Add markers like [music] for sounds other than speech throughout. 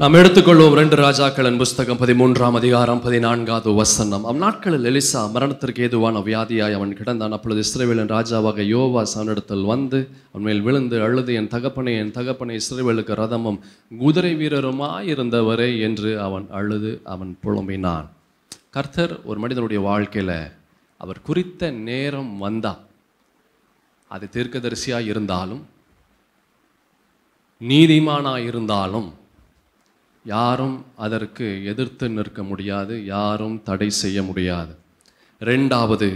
நாம் எடுத்துக்கொள்வோம் ரெண்டு ராஜாக்களின் புஸ்தகம் பதிமூன்றாம் அதிகாரம் பதினான்காவது வசனம் அந்நாட்களில் எலிசா மரணத்திற்கு ஏதுவான வியாதியாய் அவன் கிடந்தான் அப்பொழுது இஸ்ரேவேலின் ராஜாவாக யோவா சனிடத்தில் வந்து அவன் மேல் விழுந்து அழுது என் தகப்பனை என் தகப்பனை இஸ்ரேவேலுக்கு ரதமும் குதிரை வீரருமாயிருந்தவரே என்று அவன் அழுது அவன் புலம்பினான் கர்த்தர் ஒரு மனிதனுடைய வாழ்க்கையில் அவர் குறித்த நேரம் வந்தா அது தீர்க்கதரிசியாக இருந்தாலும் நீதிமானாக இருந்தாலும் யாரும் அதற்கு எதிர்த்து நிற்க முடியாது யாரும் தடை செய்ய முடியாது ரெண்டாவது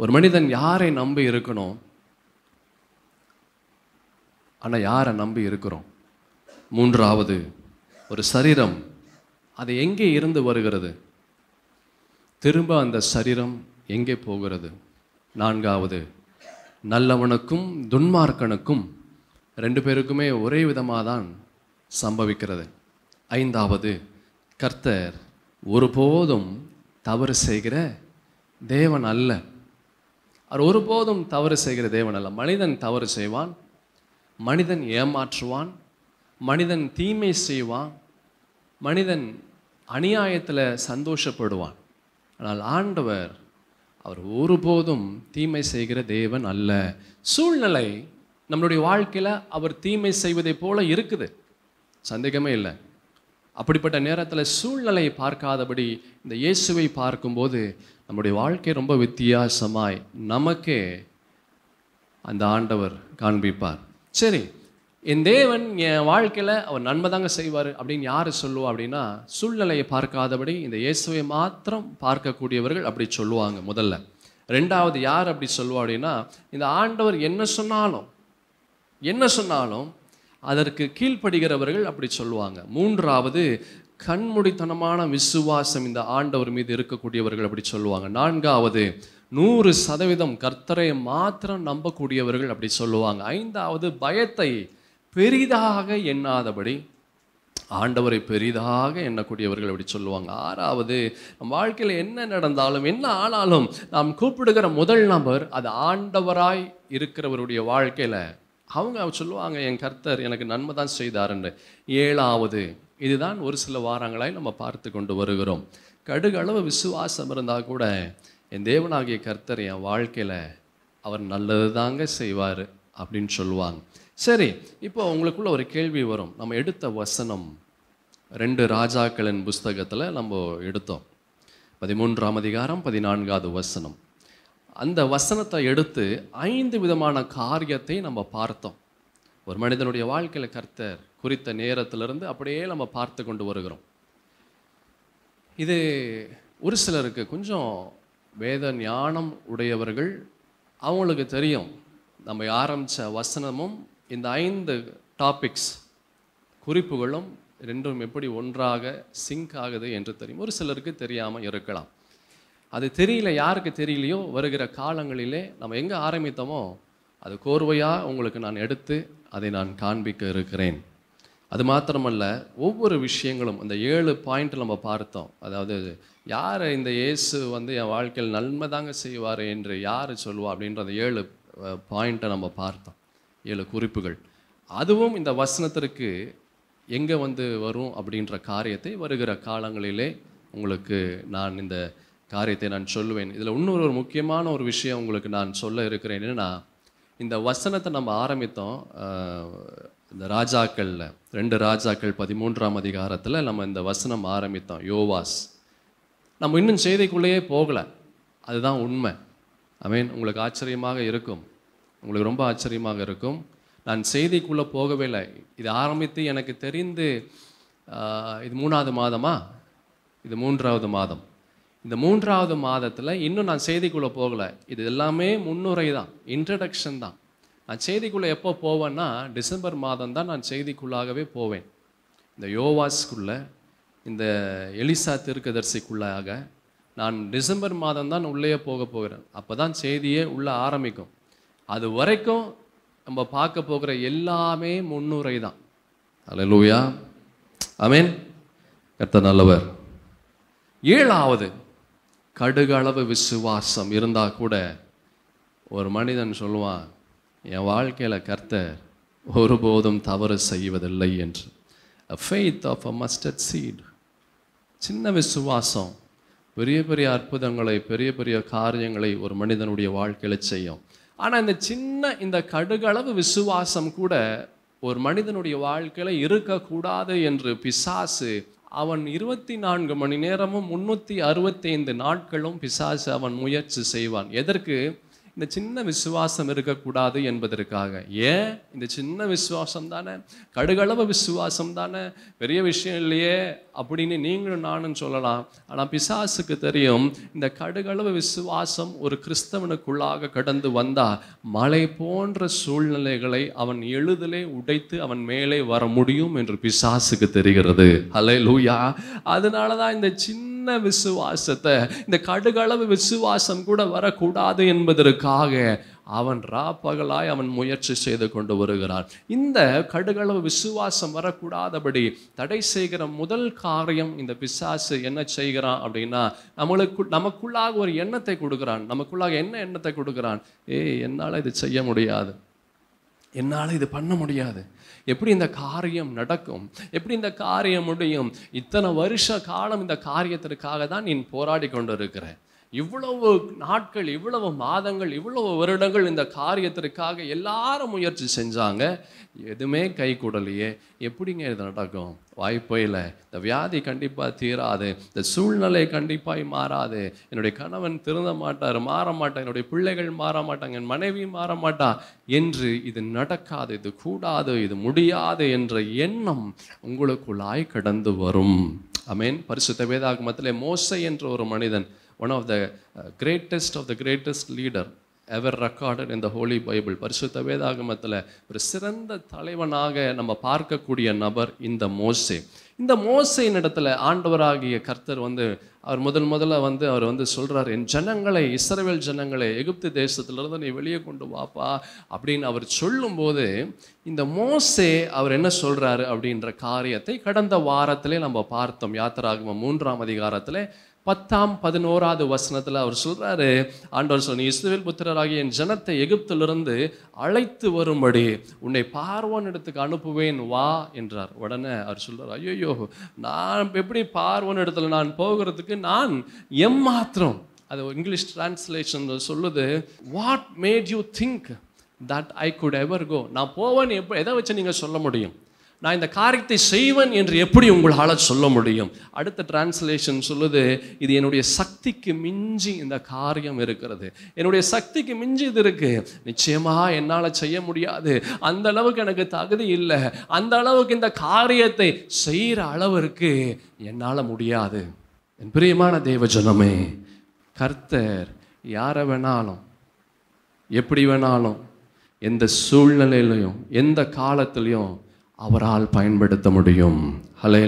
ஒரு மனிதன் யாரை நம்பி இருக்கணும் ஆனால் யாரை நம்பி இருக்கிறோம் மூன்றாவது ஒரு சரீரம் அது எங்கே இருந்து வருகிறது திரும்ப அந்த சரீரம் எங்கே போகிறது நான்காவது நல்லவனுக்கும் துன்மார்க்கனுக்கும் ரெண்டு பேருக்குமே ஒரே விதமாக தான் சம்பவிக்கிறது ஐந்தாவது கர்த்தர் ஒருபோதும் தவறு செய்கிற தேவன் அல்ல அவர் ஒருபோதும் தவறு செய்கிற தேவன் அல்ல மனிதன் தவறு செய்வான் மனிதன் ஏமாற்றுவான் மனிதன் தீமை செய்வான் மனிதன் அநியாயத்தில் சந்தோஷப்படுவான் ஆனால் ஆண்டவர் அவர் ஒருபோதும் தீமை செய்கிற தேவன் அல்ல சூழ்நிலை நம்மளுடைய வாழ்க்கையில் அவர் தீமை செய்வதை போல இருக்குது சந்தேகமே இல்லை அப்படிப்பட்ட நேரத்தில் சூழ்நிலை பார்க்காதபடி இந்த இயேசுவை பார்க்கும்போது நம்முடைய வாழ்க்கை ரொம்ப வித்தியாசமாய் நமக்கே அந்த ஆண்டவர் காண்பிப்பார் சரி என் தேவன் என் வாழ்க்கையில் அவர் நன்மை தாங்க செய்வார் அப்படின்னு யார் சொல்லுவா அப்படின்னா சூழ்நிலையை பார்க்காதபடி இந்த இயேசுவை மாத்திரம் பார்க்கக்கூடியவர்கள் அப்படி சொல்லுவாங்க முதல்ல ரெண்டாவது யார் அப்படி சொல்லுவா அப்படின்னா இந்த ஆண்டவர் என்ன சொன்னாலும் என்ன சொன்னாலும் அதற்கு கீழ்ப்படுகிறவர்கள் அப்படி சொல்லுவாங்க மூன்றாவது கண்முடித்தனமான விசுவாசம் இந்த ஆண்டவர் மீது இருக்கக்கூடியவர்கள் அப்படி சொல்லுவாங்க நான்காவது நூறு சதவீதம் கர்த்தரை மாத்திரம் நம்பக்கூடியவர்கள் அப்படி சொல்லுவாங்க ஐந்தாவது பயத்தை பெரிதாக எண்ணாதபடி ஆண்டவரை பெரிதாக எண்ணக்கூடியவர்கள் அப்படி சொல்லுவாங்க ஆறாவது நம் வாழ்க்கையில் என்ன நடந்தாலும் என்ன ஆனாலும் நாம் கூப்பிடுகிற முதல் நபர் அது ஆண்டவராய் இருக்கிறவருடைய வாழ்க்கையில் அவங்க சொல்லுவாங்க என் கர்த்தர் எனக்கு நன்மை தான் செய்தாருன்னு ஏழாவது இதுதான் ஒரு சில வாரங்களாய் நம்ம பார்த்து கொண்டு வருகிறோம் கடுகளவு விசுவாசம் இருந்தால் கூட என் தேவனாகிய கர்த்தர் என் வாழ்க்கையில் அவர் நல்லது தாங்க செய்வார் அப்படின்னு சொல்லுவாங்க சரி இப்போ உங்களுக்குள்ள ஒரு கேள்வி வரும் நம்ம எடுத்த வசனம் ரெண்டு ராஜாக்களின் புஸ்தகத்தில் நம்ம எடுத்தோம் பதிமூன்றாம் அதிகாரம் பதினான்காவது வசனம் அந்த வசனத்தை எடுத்து ஐந்து விதமான காரியத்தை நம்ம பார்த்தோம் ஒரு மனிதனுடைய வாழ்க்கையில் கர்த்தர் குறித்த நேரத்திலிருந்து அப்படியே நம்ம பார்த்து கொண்டு வருகிறோம் இது ஒரு சிலருக்கு கொஞ்சம் வேத ஞானம் உடையவர்கள் அவங்களுக்கு தெரியும் நம்ம ஆரம்பித்த வசனமும் இந்த ஐந்து டாபிக்ஸ் குறிப்புகளும் ரெண்டும் எப்படி ஒன்றாக சிங்க் ஆகுது என்று தெரியும் ஒரு சிலருக்கு தெரியாமல் இருக்கலாம் அது தெரியல யாருக்கு தெரியலையோ வருகிற காலங்களிலே நம்ம எங்கே ஆரம்பித்தோமோ அது கோர்வையாக உங்களுக்கு நான் எடுத்து அதை நான் காண்பிக்க இருக்கிறேன் அது மாத்திரமல்ல ஒவ்வொரு விஷயங்களும் அந்த ஏழு பாயிண்ட் நம்ம பார்த்தோம் அதாவது யார் இந்த இயேசு வந்து என் வாழ்க்கையில் நன்மை தாங்க செய்வார் என்று யார் சொல்லுவா அப்படின்ற அந்த ஏழு பாயிண்ட்டை நம்ம பார்த்தோம் ஏழு குறிப்புகள் அதுவும் இந்த வசனத்திற்கு எங்கே வந்து வரும் அப்படின்ற காரியத்தை வருகிற காலங்களிலே உங்களுக்கு நான் இந்த காரியத்தை நான் சொல்லுவேன் இதில் இன்னொரு ஒரு முக்கியமான ஒரு விஷயம் உங்களுக்கு நான் சொல்ல இருக்கிறேன் என்னென்னா இந்த வசனத்தை நம்ம ஆரம்பித்தோம் இந்த ராஜாக்களில் ரெண்டு ராஜாக்கள் பதிமூன்றாம் அதிகாரத்தில் நம்ம இந்த வசனம் ஆரம்பித்தோம் யோவாஸ் நம்ம இன்னும் செய்திக்குள்ளேயே போகலை அதுதான் உண்மை ஐ மீன் உங்களுக்கு ஆச்சரியமாக இருக்கும் உங்களுக்கு ரொம்ப ஆச்சரியமாக இருக்கும் நான் செய்திக்குள்ளே போகவே இல்லை இது ஆரம்பித்து எனக்கு தெரிந்து இது மூணாவது மாதமா இது மூன்றாவது மாதம் இந்த மூன்றாவது மாதத்தில் இன்னும் நான் செய்திக்குள்ளே போகலை இது எல்லாமே முன்னுரை தான் இன்ட்ரடக்ஷன் தான் நான் செய்திக்குள்ளே எப்போ போவேன்னா டிசம்பர் மாதம் தான் நான் செய்திக்குள்ளாகவே போவேன் இந்த யோவாஸ்க்குள்ளே இந்த எலிசா திருக்கதர்சிக்குள்ளாக நான் டிசம்பர் மாதம் தான் உள்ளே போக போகிறேன் அப்போ தான் செய்தியே உள்ளே ஆரம்பிக்கும் அது வரைக்கும் நம்ம பார்க்க போகிற எல்லாமே முன்னுரை தான் அல்ல லூயா அமேன் கர்த்த நல்லவர் ஏழாவது கடுகளவு விசுவாசம் இருந்தால் கூட ஒரு மனிதன் சொல்லுவான் என் வாழ்க்கையில் கர்த்தர் ஒருபோதும் தவறு செய்வதில்லை என்று faith of a mustard seed சின்ன விசுவாசம் பெரிய பெரிய அற்புதங்களை பெரிய பெரிய காரியங்களை ஒரு மனிதனுடைய வாழ்க்கையில் செய்யும் ஆனால் இந்த சின்ன இந்த கடுகளவு விசுவாசம் கூட ஒரு மனிதனுடைய வாழ்க்கையில் இருக்கக்கூடாது என்று பிசாசு அவன் இருபத்தி நான்கு மணி நேரமும் முன்னூற்றி அறுபத்தைந்து நாட்களும் பிசாசு அவன் முயற்சி செய்வான் எதற்கு இந்த சின்ன விசுவாசம் இருக்கக்கூடாது என்பதற்காக ஏன் இந்த சின்ன விசுவாசம் தானே கடுகளவு விசுவாசம் தானே பெரிய விஷயம் இல்லையே அப்படின்னு நீங்களும் நானும் சொல்லலாம் ஆனால் பிசாசுக்கு தெரியும் இந்த கடுகளவு விசுவாசம் ஒரு கிறிஸ்தவனுக்குள்ளாக கடந்து வந்தால் மலை போன்ற சூழ்நிலைகளை அவன் எழுதலே உடைத்து அவன் மேலே வர முடியும் என்று பிசாசுக்கு தெரிகிறது அலை லூயா அதனால தான் இந்த சின்ன சின்ன விசுவாசத்தை இந்த கடுகளவு விசுவாசம் கூட வரக்கூடாது என்பதற்காக அவன் ரா பகலாய் அவன் முயற்சி செய்து கொண்டு வருகிறான் இந்த கடுகளவு விசுவாசம் வரக்கூடாதபடி தடை செய்கிற முதல் காரியம் இந்த பிசாசு என்ன செய்கிறான் அப்படின்னா நம்மளுக்கு நமக்குள்ளாக ஒரு எண்ணத்தை கொடுக்குறான் நமக்குள்ளாக என்ன எண்ணத்தை கொடுக்குறான் ஏய் என்னால் இது செய்ய முடியாது என்னால் இது பண்ண முடியாது எப்படி இந்த காரியம் நடக்கும் எப்படி இந்த காரியம் முடியும் இத்தனை வருஷ காலம் இந்த காரியத்திற்காக தான் நீ போராடி கொண்டிருக்கிறேன் இருக்கிறேன் இவ்வளவு நாட்கள் இவ்வளவு மாதங்கள் இவ்வளவு வருடங்கள் இந்த காரியத்திற்காக எல்லாரும் முயற்சி செஞ்சாங்க எதுவுமே கை கூடலையே எப்படிங்க இது நடக்கும் வாய்ப்பே இல்லை இந்த வியாதி கண்டிப்பாக தீராது இந்த சூழ்நிலை கண்டிப்பாக மாறாது என்னுடைய கணவன் திருந்த மாட்டார் மாற மாட்டான் என்னுடைய பிள்ளைகள் மாற மாட்டாங்க என் மனைவி மாற மாட்டா என்று இது நடக்காது இது கூடாது இது முடியாது என்ற எண்ணம் உங்களுக்குள்ளாய் கடந்து வரும் அமேன் பரிசுத்த வேதாகமத்திலே மோசை என்ற ஒரு மனிதன் one of the greatest of the greatest leader ever recorded இந்த ஹோலி பைபிள் பரிசுத்த வேதாகமத்தில் ஒரு சிறந்த தலைவனாக நம்ம பார்க்கக்கூடிய நபர் இந்த மோசே இந்த மோசையின் இடத்துல ஆண்டவராகிய கர்த்தர் வந்து அவர் முதல் முதல்ல வந்து அவர் வந்து சொல்கிறார் என் ஜனங்களை இஸ்ரேல் ஜனங்களை எகிப்து தேசத்திலிருந்து நீ வெளியே கொண்டு வாப்பா அப்படின்னு அவர் சொல்லும்போது இந்த மோசே அவர் என்ன சொல்கிறாரு அப்படின்ற காரியத்தை கடந்த வாரத்திலே நம்ம பார்த்தோம் யாத்திராகம மூன்றாம் அதிகாரத்தில் பத்தாம் பதினோராவது வசனத்தில் அவர் சொல்கிறாரு ஆண்டவர் சொன்ன இஸ்ரேல் புத்திரராகிய என் ஜனத்தை எகிப்திலிருந்து அழைத்து வரும்படி உன்னை பார்வன் இடத்துக்கு அனுப்புவேன் வா என்றார் உடனே அவர் சொல்கிறார் ஐயோயோ நான் எப்படி பார்வன் இடத்துல நான் போகிறதுக்கு நான் எம்மாத்திரம் அது இங்கிலீஷ் டிரான்ஸ்லேஷன் சொல்லுது what made you think that I could ever go நான் போவேன்னு எப்போ எதை வச்சு நீங்கள் சொல்ல முடியும் நான் இந்த காரியத்தை செய்வேன் என்று எப்படி உங்களால் சொல்ல முடியும் அடுத்த டிரான்ஸ்லேஷன் சொல்லுது இது என்னுடைய சக்திக்கு மிஞ்சி இந்த காரியம் இருக்கிறது என்னுடைய சக்திக்கு மிஞ்சி இது இருக்குது நிச்சயமாக என்னால் செய்ய முடியாது அந்த அளவுக்கு எனக்கு தகுதி இல்லை அந்த அளவுக்கு இந்த காரியத்தை செய்கிற அளவிற்கு என்னால் முடியாது என் பிரியமான தேவ ஜனமே கர்த்தர் யாரை வேணாலும் எப்படி வேணாலும் எந்த சூழ்நிலையிலையும் எந்த காலத்துலேயும் அவரால் பயன்படுத்த முடியும்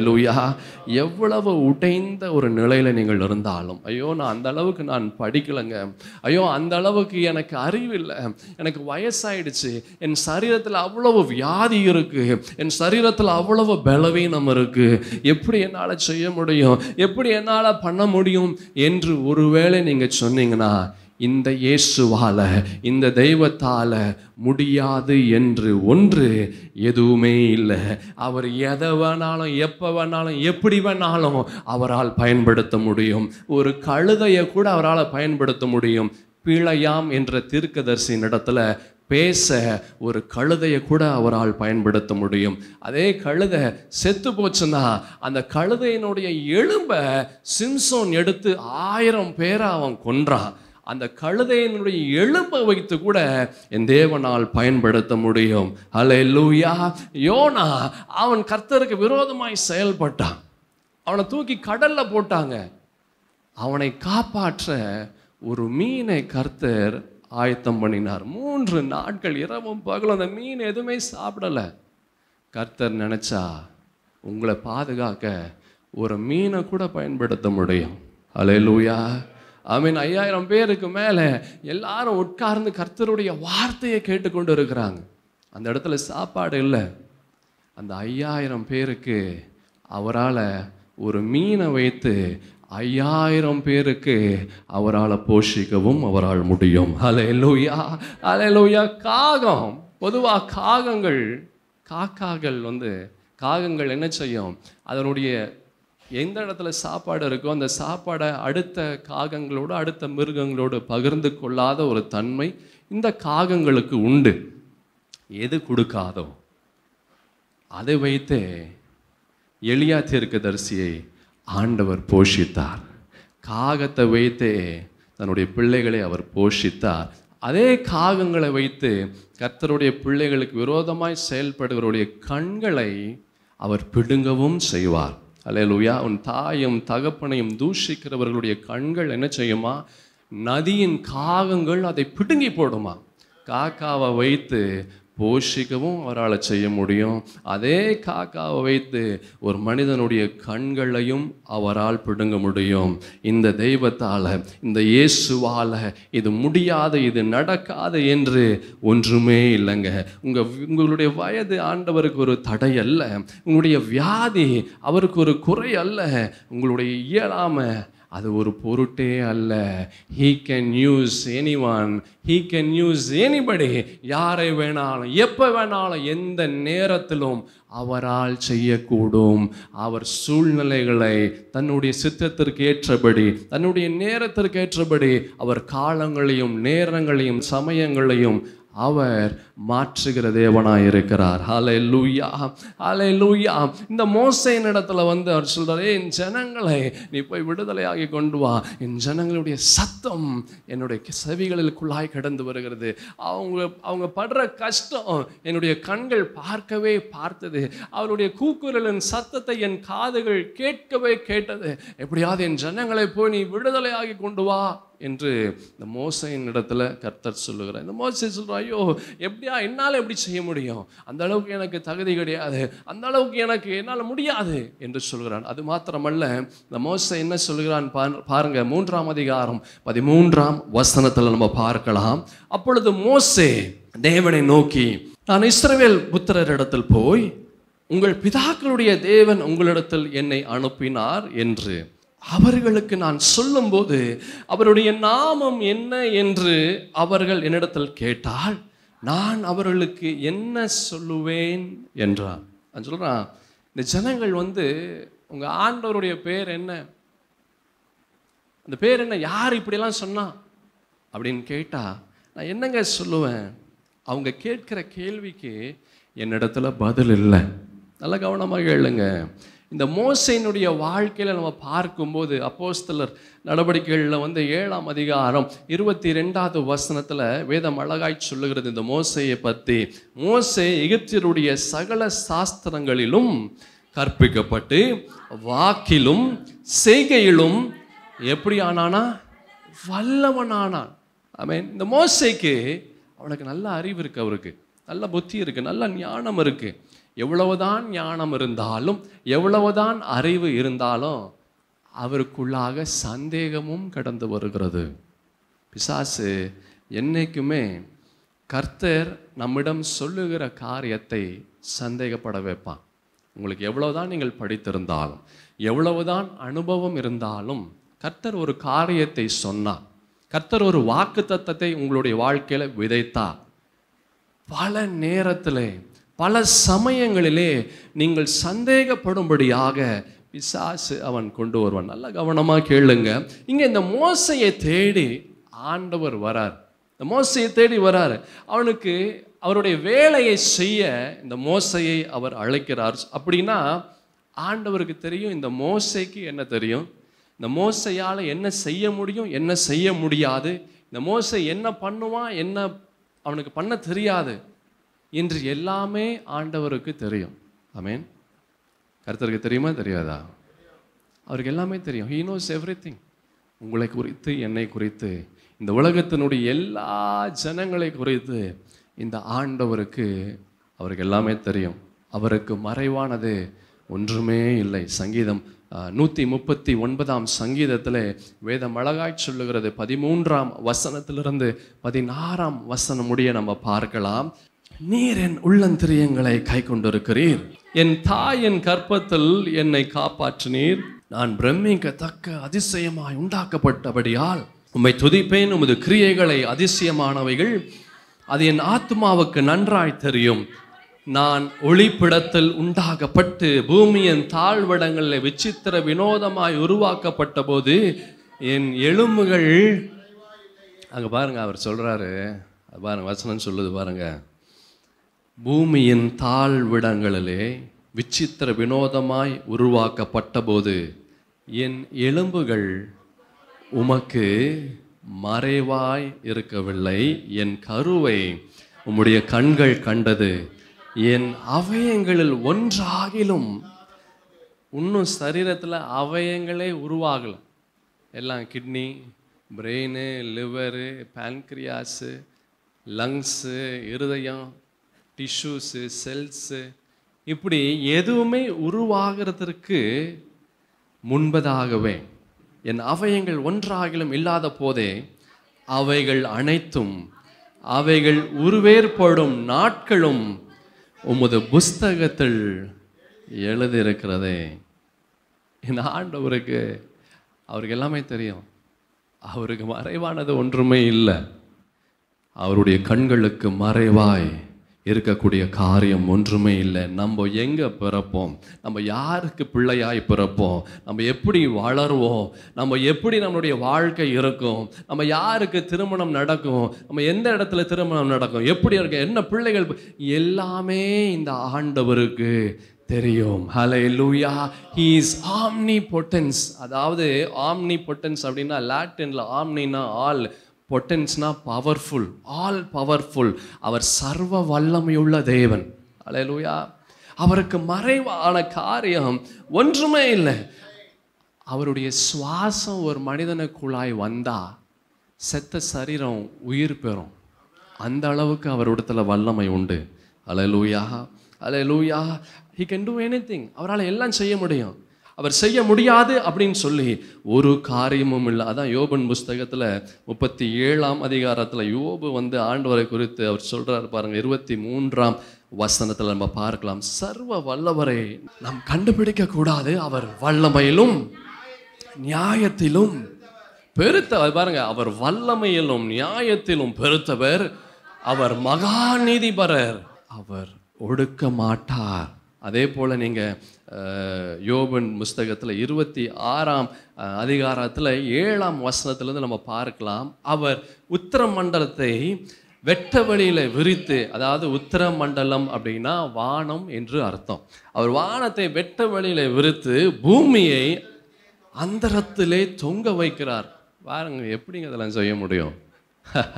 லூயா எவ்வளவு உடைந்த ஒரு நிலையில் நீங்கள் இருந்தாலும் ஐயோ நான் அந்த அளவுக்கு நான் படிக்கலைங்க ஐயோ அந்த அளவுக்கு எனக்கு அறிவில்லை எனக்கு வயசாயிடுச்சு என் சரீரத்தில் அவ்வளவு வியாதி இருக்குது என் சரீரத்தில் அவ்வளவு பலவீனம் இருக்குது எப்படி என்னால் செய்ய முடியும் எப்படி என்னால் பண்ண முடியும் என்று ஒருவேளை நீங்கள் சொன்னீங்கன்னா இந்த இயேசுவால இந்த தெய்வத்தால முடியாது என்று ஒன்று எதுவுமே இல்லை அவர் எதை வேணாலும் எப்போ வேணாலும் எப்படி வேணாலும் அவரால் பயன்படுத்த முடியும் ஒரு கழுதையை கூட அவரால் பயன்படுத்த முடியும் பிழையாம் என்ற தீர்க்கதரிசியின் இடத்துல பேச ஒரு கழுதையை கூட அவரால் பயன்படுத்த முடியும் அதே கழுதை செத்து போச்சுன்னா அந்த கழுதையினுடைய எலும்பை சிம்சோன் எடுத்து ஆயிரம் பேரை அவன் கொன்றான் அந்த கழுதையினுடைய எழுப்பை வைத்து கூட என் தேவனால் பயன்படுத்த முடியும் அலை லூயா யோனா அவன் கர்த்தருக்கு விரோதமாய் செயல்பட்டான் அவனை தூக்கி கடலில் போட்டாங்க அவனை காப்பாற்ற ஒரு மீனை கர்த்தர் ஆயத்தம் பண்ணினார் மூன்று நாட்கள் இரவும் பகலும் அந்த மீன் எதுவுமே சாப்பிடலை கர்த்தர் நினச்சா உங்களை பாதுகாக்க ஒரு மீனை கூட பயன்படுத்த முடியும் அலையலூயா ஐ மீன் ஐயாயிரம் பேருக்கு மேலே எல்லாரும் உட்கார்ந்து கர்த்தருடைய வார்த்தையை கேட்டுக்கொண்டு இருக்கிறாங்க அந்த இடத்துல சாப்பாடு இல்லை அந்த ஐயாயிரம் பேருக்கு அவரால் ஒரு மீனை வைத்து ஐயாயிரம் பேருக்கு அவரால் போஷிக்கவும் அவரால் முடியும் அலை அலையலூயா காகம் பொதுவாக காகங்கள் காக்காகள் வந்து காகங்கள் என்ன செய்யும் அதனுடைய எந்த இடத்துல சாப்பாடு இருக்கோ அந்த சாப்பாடை அடுத்த காகங்களோடு அடுத்த மிருகங்களோடு பகிர்ந்து கொள்ளாத ஒரு தன்மை இந்த காகங்களுக்கு உண்டு எது கொடுக்காதோ அதை வைத்து எளியா தரிசியை ஆண்டவர் போஷித்தார் காகத்தை வைத்து தன்னுடைய பிள்ளைகளை அவர் போஷித்தார் அதே காகங்களை வைத்து கர்த்தருடைய பிள்ளைகளுக்கு விரோதமாய் செயல்படுகிறவருடைய கண்களை அவர் பிடுங்கவும் செய்வார் அலையலுயா உன் தாயும் தகப்பனையும் தூஷிக்கிறவர்களுடைய கண்கள் என்ன செய்யுமா நதியின் காகங்கள் அதை பிடுங்கி போடுமா காக்காவை வைத்து போஷிக்கவும் அவரால் செய்ய முடியும் அதே காக்காவை வைத்து ஒரு மனிதனுடைய கண்களையும் அவரால் பிடுங்க முடியும் இந்த தெய்வத்தால் இந்த இயேசுவால் இது முடியாது இது நடக்காது என்று ஒன்றுமே இல்லைங்க உங்கள் உங்களுடைய வயது ஆண்டவருக்கு ஒரு தடை அல்ல உங்களுடைய வியாதி அவருக்கு ஒரு குறை அல்ல உங்களுடைய இயலாமை அது ஒரு பொருட்டே அல்ல he can use any one he can use anybody யாரை வேணாலும் எப்போ வேணாலும் எந்த நேரத்திலும் அவரால் செய்யக்கூடும் அவர் சூழ்நிலைகளை தன்னுடைய சித்தத்திற்கு ஏற்றபடி தன்னுடைய நேரத்திற்கு ஏற்றபடி அவர் காலங்களையும் நேரங்களையும் சமயங்களையும் அவர் மாற்றுகிற தேவனாக இருக்கிறார் ஹலே லூயா ஹலே லூயா இந்த மோசையின் இடத்துல வந்து அவர் சொல்கிறார் என் ஜனங்களை நீ போய் விடுதலையாகி கொண்டு வா என் ஜனங்களுடைய சத்தம் என்னுடைய குழாய் கடந்து வருகிறது அவங்க அவங்க படுற கஷ்டம் என்னுடைய கண்கள் பார்க்கவே பார்த்தது அவருடைய கூக்குரலின் சத்தத்தை என் காதுகள் கேட்கவே கேட்டது எப்படியாவது என் ஜனங்களை போய் நீ விடுதலையாகி கொண்டு வா என்று இந்த மோசையின் இடத்துல கர்த்தர் சொல்லுகிறார் இந்த மோசை சொல்கிறார் ஐயோ எப்படியா என்னால் எப்படி செய்ய முடியும் அந்த அளவுக்கு எனக்கு தகுதி கிடையாது அந்த அளவுக்கு எனக்கு என்னால் முடியாது என்று சொல்கிறான் அது மாத்திரமல்ல இந்த மோசை என்ன சொல்கிறான் பாருங்க மூன்றாம் அதிகாரம் பதிமூன்றாம் வசனத்தில் நம்ம பார்க்கலாம் அப்பொழுது மோசே தேவனை நோக்கி நான் இஸ்ரவேல் புத்திரர் இடத்தில் போய் உங்கள் பிதாக்களுடைய தேவன் உங்களிடத்தில் என்னை அனுப்பினார் என்று அவர்களுக்கு நான் சொல்லும்போது அவருடைய நாமம் என்ன என்று அவர்கள் என்னிடத்தில் கேட்டால் நான் அவர்களுக்கு என்ன சொல்லுவேன் என்றார் நான் சொல்கிறான் இந்த ஜனங்கள் வந்து உங்கள் ஆண்டவருடைய பேர் என்ன அந்த பேர் என்ன யார் இப்படியெல்லாம் சொன்னா அப்படின்னு கேட்டால் நான் என்னங்க சொல்லுவேன் அவங்க கேட்கிற கேள்விக்கு என்னிடத்துல பதில் இல்லை நல்ல கவனமாக எழுங்க இந்த மோசையினுடைய வாழ்க்கையில் நம்ம பார்க்கும்போது அப்போஸ்தலர் நடவடிக்கைகளில் வந்து ஏழாம் அதிகாரம் இருபத்தி ரெண்டாவது வசனத்தில் வேதம் அழகாய் சொல்லுகிறது இந்த மோசையை பற்றி மோசை எகிப்தியருடைய சகல சாஸ்திரங்களிலும் கற்பிக்கப்பட்டு வாக்கிலும் செய்கையிலும் எப்படி ஆனானா வல்லவனானான் ஐ மீன் இந்த மோசைக்கு அவனுக்கு நல்ல அறிவு இருக்குது அவருக்கு நல்ல புத்தி இருக்குது நல்ல ஞானம் இருக்குது எவ்வளவுதான் ஞானம் இருந்தாலும் எவ்வளவுதான் அறிவு இருந்தாலும் அவருக்குள்ளாக சந்தேகமும் கடந்து வருகிறது பிசாசு என்றைக்குமே கர்த்தர் நம்மிடம் சொல்லுகிற காரியத்தை சந்தேகப்பட வைப்பான் உங்களுக்கு எவ்வளவுதான் நீங்கள் படித்திருந்தாலும் எவ்வளவுதான் அனுபவம் இருந்தாலும் கர்த்தர் ஒரு காரியத்தை சொன்னார் கர்த்தர் ஒரு வாக்கு தத்தத்தை உங்களுடைய வாழ்க்கையில் விதைத்தார் பல நேரத்தில் பல சமயங்களிலே நீங்கள் சந்தேகப்படும்படியாக பிசாசு அவன் கொண்டு வருவான் நல்ல கவனமாக கேளுங்க இங்கே இந்த மோசையை தேடி ஆண்டவர் வரார் இந்த மோசையை தேடி வரார் அவனுக்கு அவருடைய வேலையை செய்ய இந்த மோசையை அவர் அழைக்கிறார் அப்படின்னா ஆண்டவருக்கு தெரியும் இந்த மோசைக்கு என்ன தெரியும் இந்த மோசையால் என்ன செய்ய முடியும் என்ன செய்ய முடியாது இந்த மோசை என்ன பண்ணுவான் என்ன அவனுக்கு பண்ண தெரியாது இன்று எல்லாமே ஆண்டவருக்கு தெரியும் மீன் கருத்தருக்கு தெரியுமா தெரியாதா அவருக்கு எல்லாமே தெரியும் ஹீ நோஸ் எவ்ரி திங் உங்களை குறித்து என்னை குறித்து இந்த உலகத்தினுடைய எல்லா ஜனங்களை குறித்து இந்த ஆண்டவருக்கு அவருக்கு எல்லாமே தெரியும் அவருக்கு மறைவானது ஒன்றுமே இல்லை சங்கீதம் நூற்றி முப்பத்தி ஒன்பதாம் சங்கீதத்தில் வேதம் அழகாய் சொல்லுகிறது பதிமூன்றாம் வசனத்திலிருந்து பதினாறாம் வசனம் முடிய நம்ம பார்க்கலாம் நீர் என் உள்ளந்திரியங்களை கை கொண்டிருக்கிறீர் என் தாய் என் கற்பத்தில் என்னை காப்பாற்றினீர் நான் தக்க அதிசயமாய் உண்டாக்கப்பட்டபடியால் உம்மை துதிப்பேன் உமது கிரியைகளை அதிசயமானவைகள் அது என் ஆத்மாவுக்கு நன்றாய் தெரியும் நான் ஒளிப்பிடத்தில் உண்டாகப்பட்டு பூமியின் தாழ்வடங்களில் விசித்திர வினோதமாய் உருவாக்கப்பட்ட போது என் எலும்புகள் அங்கே பாருங்க அவர் சொல்கிறாரு பாருங்க வசனம் சொல்லுது பாருங்கள் பூமியின் தாழ்விடங்களிலே விசித்திர வினோதமாய் உருவாக்கப்பட்டபோது என் எலும்புகள் உமக்கு மறைவாய் இருக்கவில்லை என் கருவை உம்முடைய கண்கள் கண்டது என் அவயங்களில் ஒன்றாகிலும் இன்னும் சரீரத்தில் அவயங்களே உருவாகல எல்லாம் kidney brain liver pancreas lungs இருதயம் டிஷ்யூஸு செல்ஸு இப்படி எதுவுமே உருவாகிறதற்கு முன்பதாகவே என் அவயங்கள் ஒன்றாகிலும் இல்லாத போதே அவைகள் அனைத்தும் அவைகள் உருவேற்படும் நாட்களும் உமது புஸ்தகத்தில் எழுதியிருக்கிறதே என் ஆண்டவருக்கு அவருக்கு எல்லாமே தெரியும் அவருக்கு மறைவானது ஒன்றுமே இல்லை அவருடைய கண்களுக்கு மறைவாய் இருக்கக்கூடிய காரியம் ஒன்றுமே இல்லை நம்ம எங்கே பிறப்போம் நம்ம யாருக்கு பிள்ளையாய் பிறப்போம் நம்ம எப்படி வளருவோம் நம்ம எப்படி நம்மளுடைய வாழ்க்கை இருக்கும் நம்ம யாருக்கு திருமணம் நடக்கும் நம்ம எந்த இடத்துல திருமணம் நடக்கும் எப்படி இருக்க என்ன பிள்ளைகள் எல்லாமே இந்த ஆண்டவருக்கு தெரியும் hallelujah he's omnipotence அதாவது ஆம்னி பொட்டன்ஸ் அப்படின்னா லாட்டினில் ஆம்னின்னா ஆல் பொட்டன்ஸ்னா பவர்ஃபுல் ஆல் பவர்ஃபுல் அவர் சர்வ வல்லமையுள்ள தேவன் அலையலூயா அவருக்கு மறைவான காரியம் ஒன்றுமே இல்லை அவருடைய சுவாசம் ஒரு மனிதனுக்குள்ளாய் வந்தால் செத்த சரீரம் உயிர் பெறும் அந்த அளவுக்கு அவரிடத்தில் வல்லமை உண்டு அலை hallelujah hallelujah he can do anything அவரால் எல்லாம் செய்ய முடியும் அவர் செய்ய முடியாது அப்படின்னு சொல்லி ஒரு காரியமும் இல்லை அதான் யோபன் புஸ்தகத்தில் முப்பத்தி ஏழாம் அதிகாரத்தில் யோபு வந்து ஆண்டவரை குறித்து அவர் சொல்கிறார் பாருங்கள் இருபத்தி மூன்றாம் வசனத்தில் நம்ம பார்க்கலாம் சர்வ வல்லவரை நாம் கண்டுபிடிக்க கூடாது அவர் வல்லமையிலும் நியாயத்திலும் பெருத்த பாருங்க அவர் வல்லமையிலும் நியாயத்திலும் பெருத்தவர் அவர் மகா நீதிபரர் அவர் ஒடுக்க மாட்டார் அதே போல் நீங்கள் யோபன் புஸ்தகத்தில் இருபத்தி ஆறாம் அதிகாரத்தில் ஏழாம் வசனத்திலேருந்து நம்ம பார்க்கலாம் அவர் உத்தர மண்டலத்தை வெட்ட வழியில் விரித்து அதாவது உத்தர மண்டலம் அப்படின்னா வானம் என்று அர்த்தம் அவர் வானத்தை வெட்ட வழியில் விரித்து பூமியை அந்தரத்திலே தொங்க வைக்கிறார் பாருங்க எப்படிங்க அதெல்லாம் செய்ய முடியும் [laughs]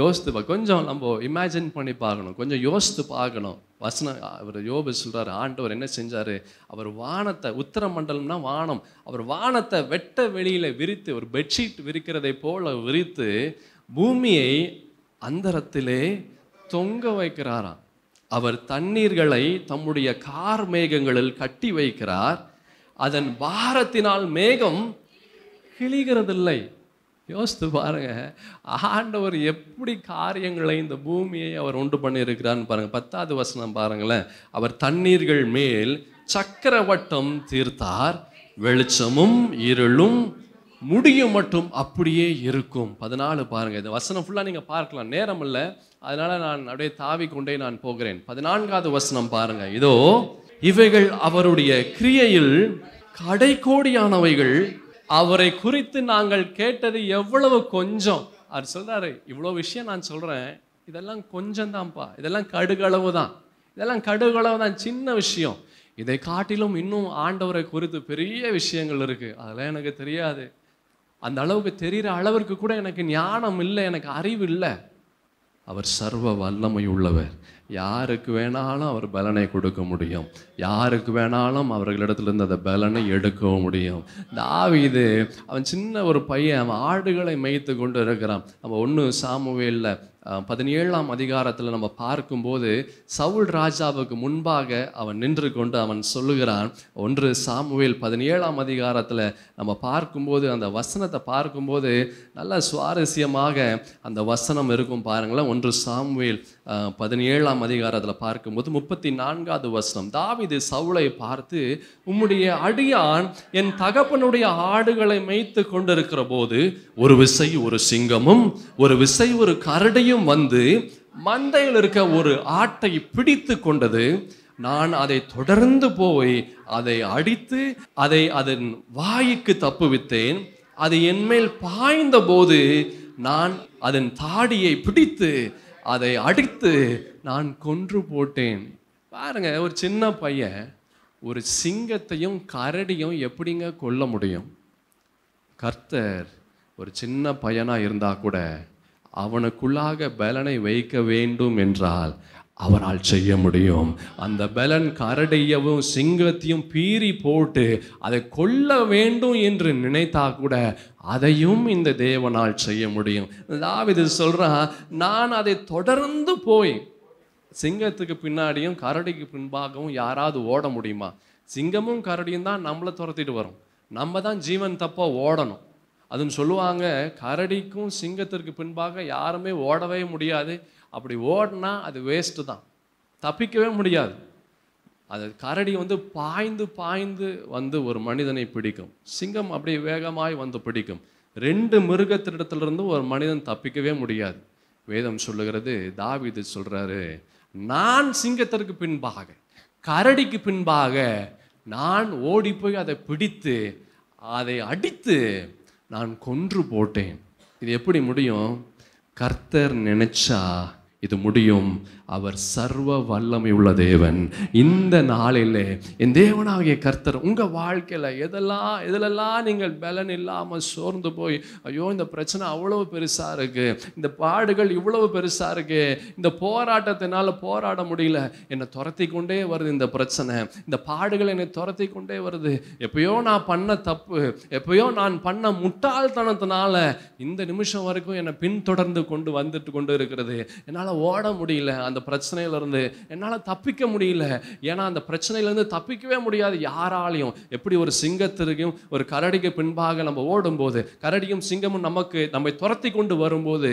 யோசித்து கொஞ்சம் நம்ம இமேஜின் பண்ணி பார்க்கணும் கொஞ்சம் யோசித்து பார்க்கணும் வசனம் அவர் யோபு சொல்கிறார் ஆண்டவர் என்ன செஞ்சார் அவர் வானத்தை உத்தர மண்டலம்னா வானம் அவர் வானத்தை வெட்ட வெளியில் விரித்து ஒரு பெட்ஷீட் விரிக்கிறதை போல விரித்து பூமியை அந்தரத்திலே தொங்க வைக்கிறாராம் அவர் தண்ணீர்களை தம்முடைய கார் மேகங்களில் கட்டி வைக்கிறார் அதன் பாரத்தினால் மேகம் கிழிகிறதில்லை யோசித்து பாருங்க ஆண்டவர் எப்படி காரியங்களை இந்த பூமியை அவர் உண்டு பண்ணியிருக்கிறான்னு பாருங்கள் பத்தாவது வசனம் பாருங்களேன் அவர் தண்ணீர்கள் மேல் சக்கரவட்டம் தீர்த்தார் வெளிச்சமும் இருளும் முடியும் மட்டும் அப்படியே இருக்கும் பதினாலு பாருங்கள் இந்த வசனம் ஃபுல்லாக நீங்கள் பார்க்கலாம் நேரம் இல்லை அதனால் நான் அப்படியே தாவி கொண்டே நான் போகிறேன் பதினான்காவது வசனம் பாருங்கள் இதோ இவைகள் அவருடைய கிரியையில் கடைக்கோடியானவைகள் அவரை குறித்து நாங்கள் கேட்டது எவ்வளவு கொஞ்சம் அவர் சொல்கிறாரு இவ்வளோ விஷயம் நான் சொல்கிறேன் இதெல்லாம் கொஞ்சம் தான்ப்பா இதெல்லாம் கடுகளவு தான் இதெல்லாம் கடுகளவு தான் சின்ன விஷயம் இதை காட்டிலும் இன்னும் ஆண்டவரை குறித்து பெரிய விஷயங்கள் இருக்குது அதெல்லாம் எனக்கு தெரியாது அந்த அளவுக்கு தெரிகிற அளவிற்கு கூட எனக்கு ஞானம் இல்லை எனக்கு அறிவு இல்லை அவர் சர்வ வல்லமை உள்ளவர் யாருக்கு வேணாலும் அவர் பலனை கொடுக்க முடியும் யாருக்கு வேணாலும் அவர்களிடத்துலேருந்து அந்த பலனை எடுக்கவும் முடியும் தாவிது அவன் சின்ன ஒரு பையன் அவன் ஆடுகளை மெய்த்து கொண்டு இருக்கிறான் அவன் ஒன்று இல்லை பதினேழாம் அதிகாரத்தில் நம்ம பார்க்கும்போது சவுல் ராஜாவுக்கு முன்பாக அவன் நின்று கொண்டு அவன் சொல்லுகிறான் ஒன்று சாமுவேல் பதினேழாம் அதிகாரத்தில் நம்ம பார்க்கும்போது அந்த வசனத்தை பார்க்கும்போது நல்ல சுவாரஸ்யமாக அந்த வசனம் இருக்கும் பாருங்களேன் ஒன்று சாமுவேல் பதினேழாம் அதிகாரத்தில் பார்க்கும்போது முப்பத்தி நான்காவது வசனம் தாவிது சவுளை பார்த்து உம்முடைய அடியான் என் தகப்பனுடைய ஆடுகளை மேய்த்து கொண்டிருக்கிற போது ஒரு விசை ஒரு சிங்கமும் ஒரு விசை ஒரு கரடையும் மறுபடியும் வந்து மந்தையில் இருக்க ஒரு ஆட்டை பிடித்து கொண்டது நான் அதை தொடர்ந்து போய் அதை அடித்து அதை அதன் வாய்க்கு தப்புவித்தேன் அது என்மேல் பாய்ந்த போது நான் அதன் தாடியை பிடித்து அதை அடித்து நான் கொன்று போட்டேன் பாருங்க ஒரு சின்ன பையன் ஒரு சிங்கத்தையும் கரடியும் எப்படிங்க கொல்ல முடியும் கர்த்தர் ஒரு சின்ன பையனாக இருந்தால் கூட அவனுக்குள்ளாக பலனை வைக்க வேண்டும் என்றால் அவரால் செய்ய முடியும் அந்த பலன் கரடையவும் சிங்கத்தையும் பீறி போட்டு அதை கொல்ல வேண்டும் என்று நினைத்தா கூட அதையும் இந்த தேவனால் செய்ய முடியும் இது சொல்கிறான் நான் அதை தொடர்ந்து போய் சிங்கத்துக்கு பின்னாடியும் கரடிக்கு பின்பாகவும் யாராவது ஓட முடியுமா சிங்கமும் கரடியும் தான் நம்மளை துரத்திட்டு வரும் நம்ம தான் ஜீவன் தப்பாக ஓடணும் அதுன்னு சொல்லுவாங்க கரடிக்கும் சிங்கத்திற்கு பின்பாக யாருமே ஓடவே முடியாது அப்படி ஓடினா அது வேஸ்ட்டு தான் தப்பிக்கவே முடியாது அது கரடி வந்து பாய்ந்து பாய்ந்து வந்து ஒரு மனிதனை பிடிக்கும் சிங்கம் அப்படி வேகமாய் வந்து பிடிக்கும் ரெண்டு மிருகத்திடத்திலிருந்து ஒரு மனிதன் தப்பிக்கவே முடியாது வேதம் சொல்லுகிறது தாவிது சொல்கிறாரு நான் சிங்கத்திற்கு பின்பாக கரடிக்கு பின்பாக நான் ஓடி போய் அதை பிடித்து அதை அடித்து நான் கொன்று போட்டேன் இது எப்படி முடியும் கர்த்தர் நினைச்சா இது முடியும் அவர் சர்வ வல்லமை உள்ள தேவன் இந்த நாளிலே என் தேவனாகிய கர்த்தர் உங்கள் வாழ்க்கையில் எதெல்லாம் எதிலெல்லாம் நீங்கள் பலன் இல்லாமல் சோர்ந்து போய் ஐயோ இந்த பிரச்சனை அவ்வளவு பெருசாக இருக்குது இந்த பாடுகள் இவ்வளவு பெருசாக இருக்குது இந்த போராட்டத்தினால் போராட முடியல என்னை துரத்தி கொண்டே வருது இந்த பிரச்சனை இந்த பாடுகள் என்னை துரத்தி கொண்டே வருது எப்பயோ நான் பண்ண தப்பு எப்பயோ நான் பண்ண முட்டாள்தனத்தினால இந்த நிமிஷம் வரைக்கும் என்னை பின்தொடர்ந்து கொண்டு வந்துட்டு கொண்டு இருக்கிறது என்னால் ஓட முடியல அந்த பிரச்சனையிலிருந்து என்னால் தப்பிக்க முடியல ஏன்னா அந்த பிரச்சனையிலேருந்து தப்பிக்கவே முடியாது யாராலையும் எப்படி ஒரு சிங்கத்திற்கும் ஒரு கரடிக்கு பின்பாக நம்ம ஓடும்போது கரடியும் சிங்கமும் நமக்கு நம்மை துரத்தி கொண்டு வரும்போது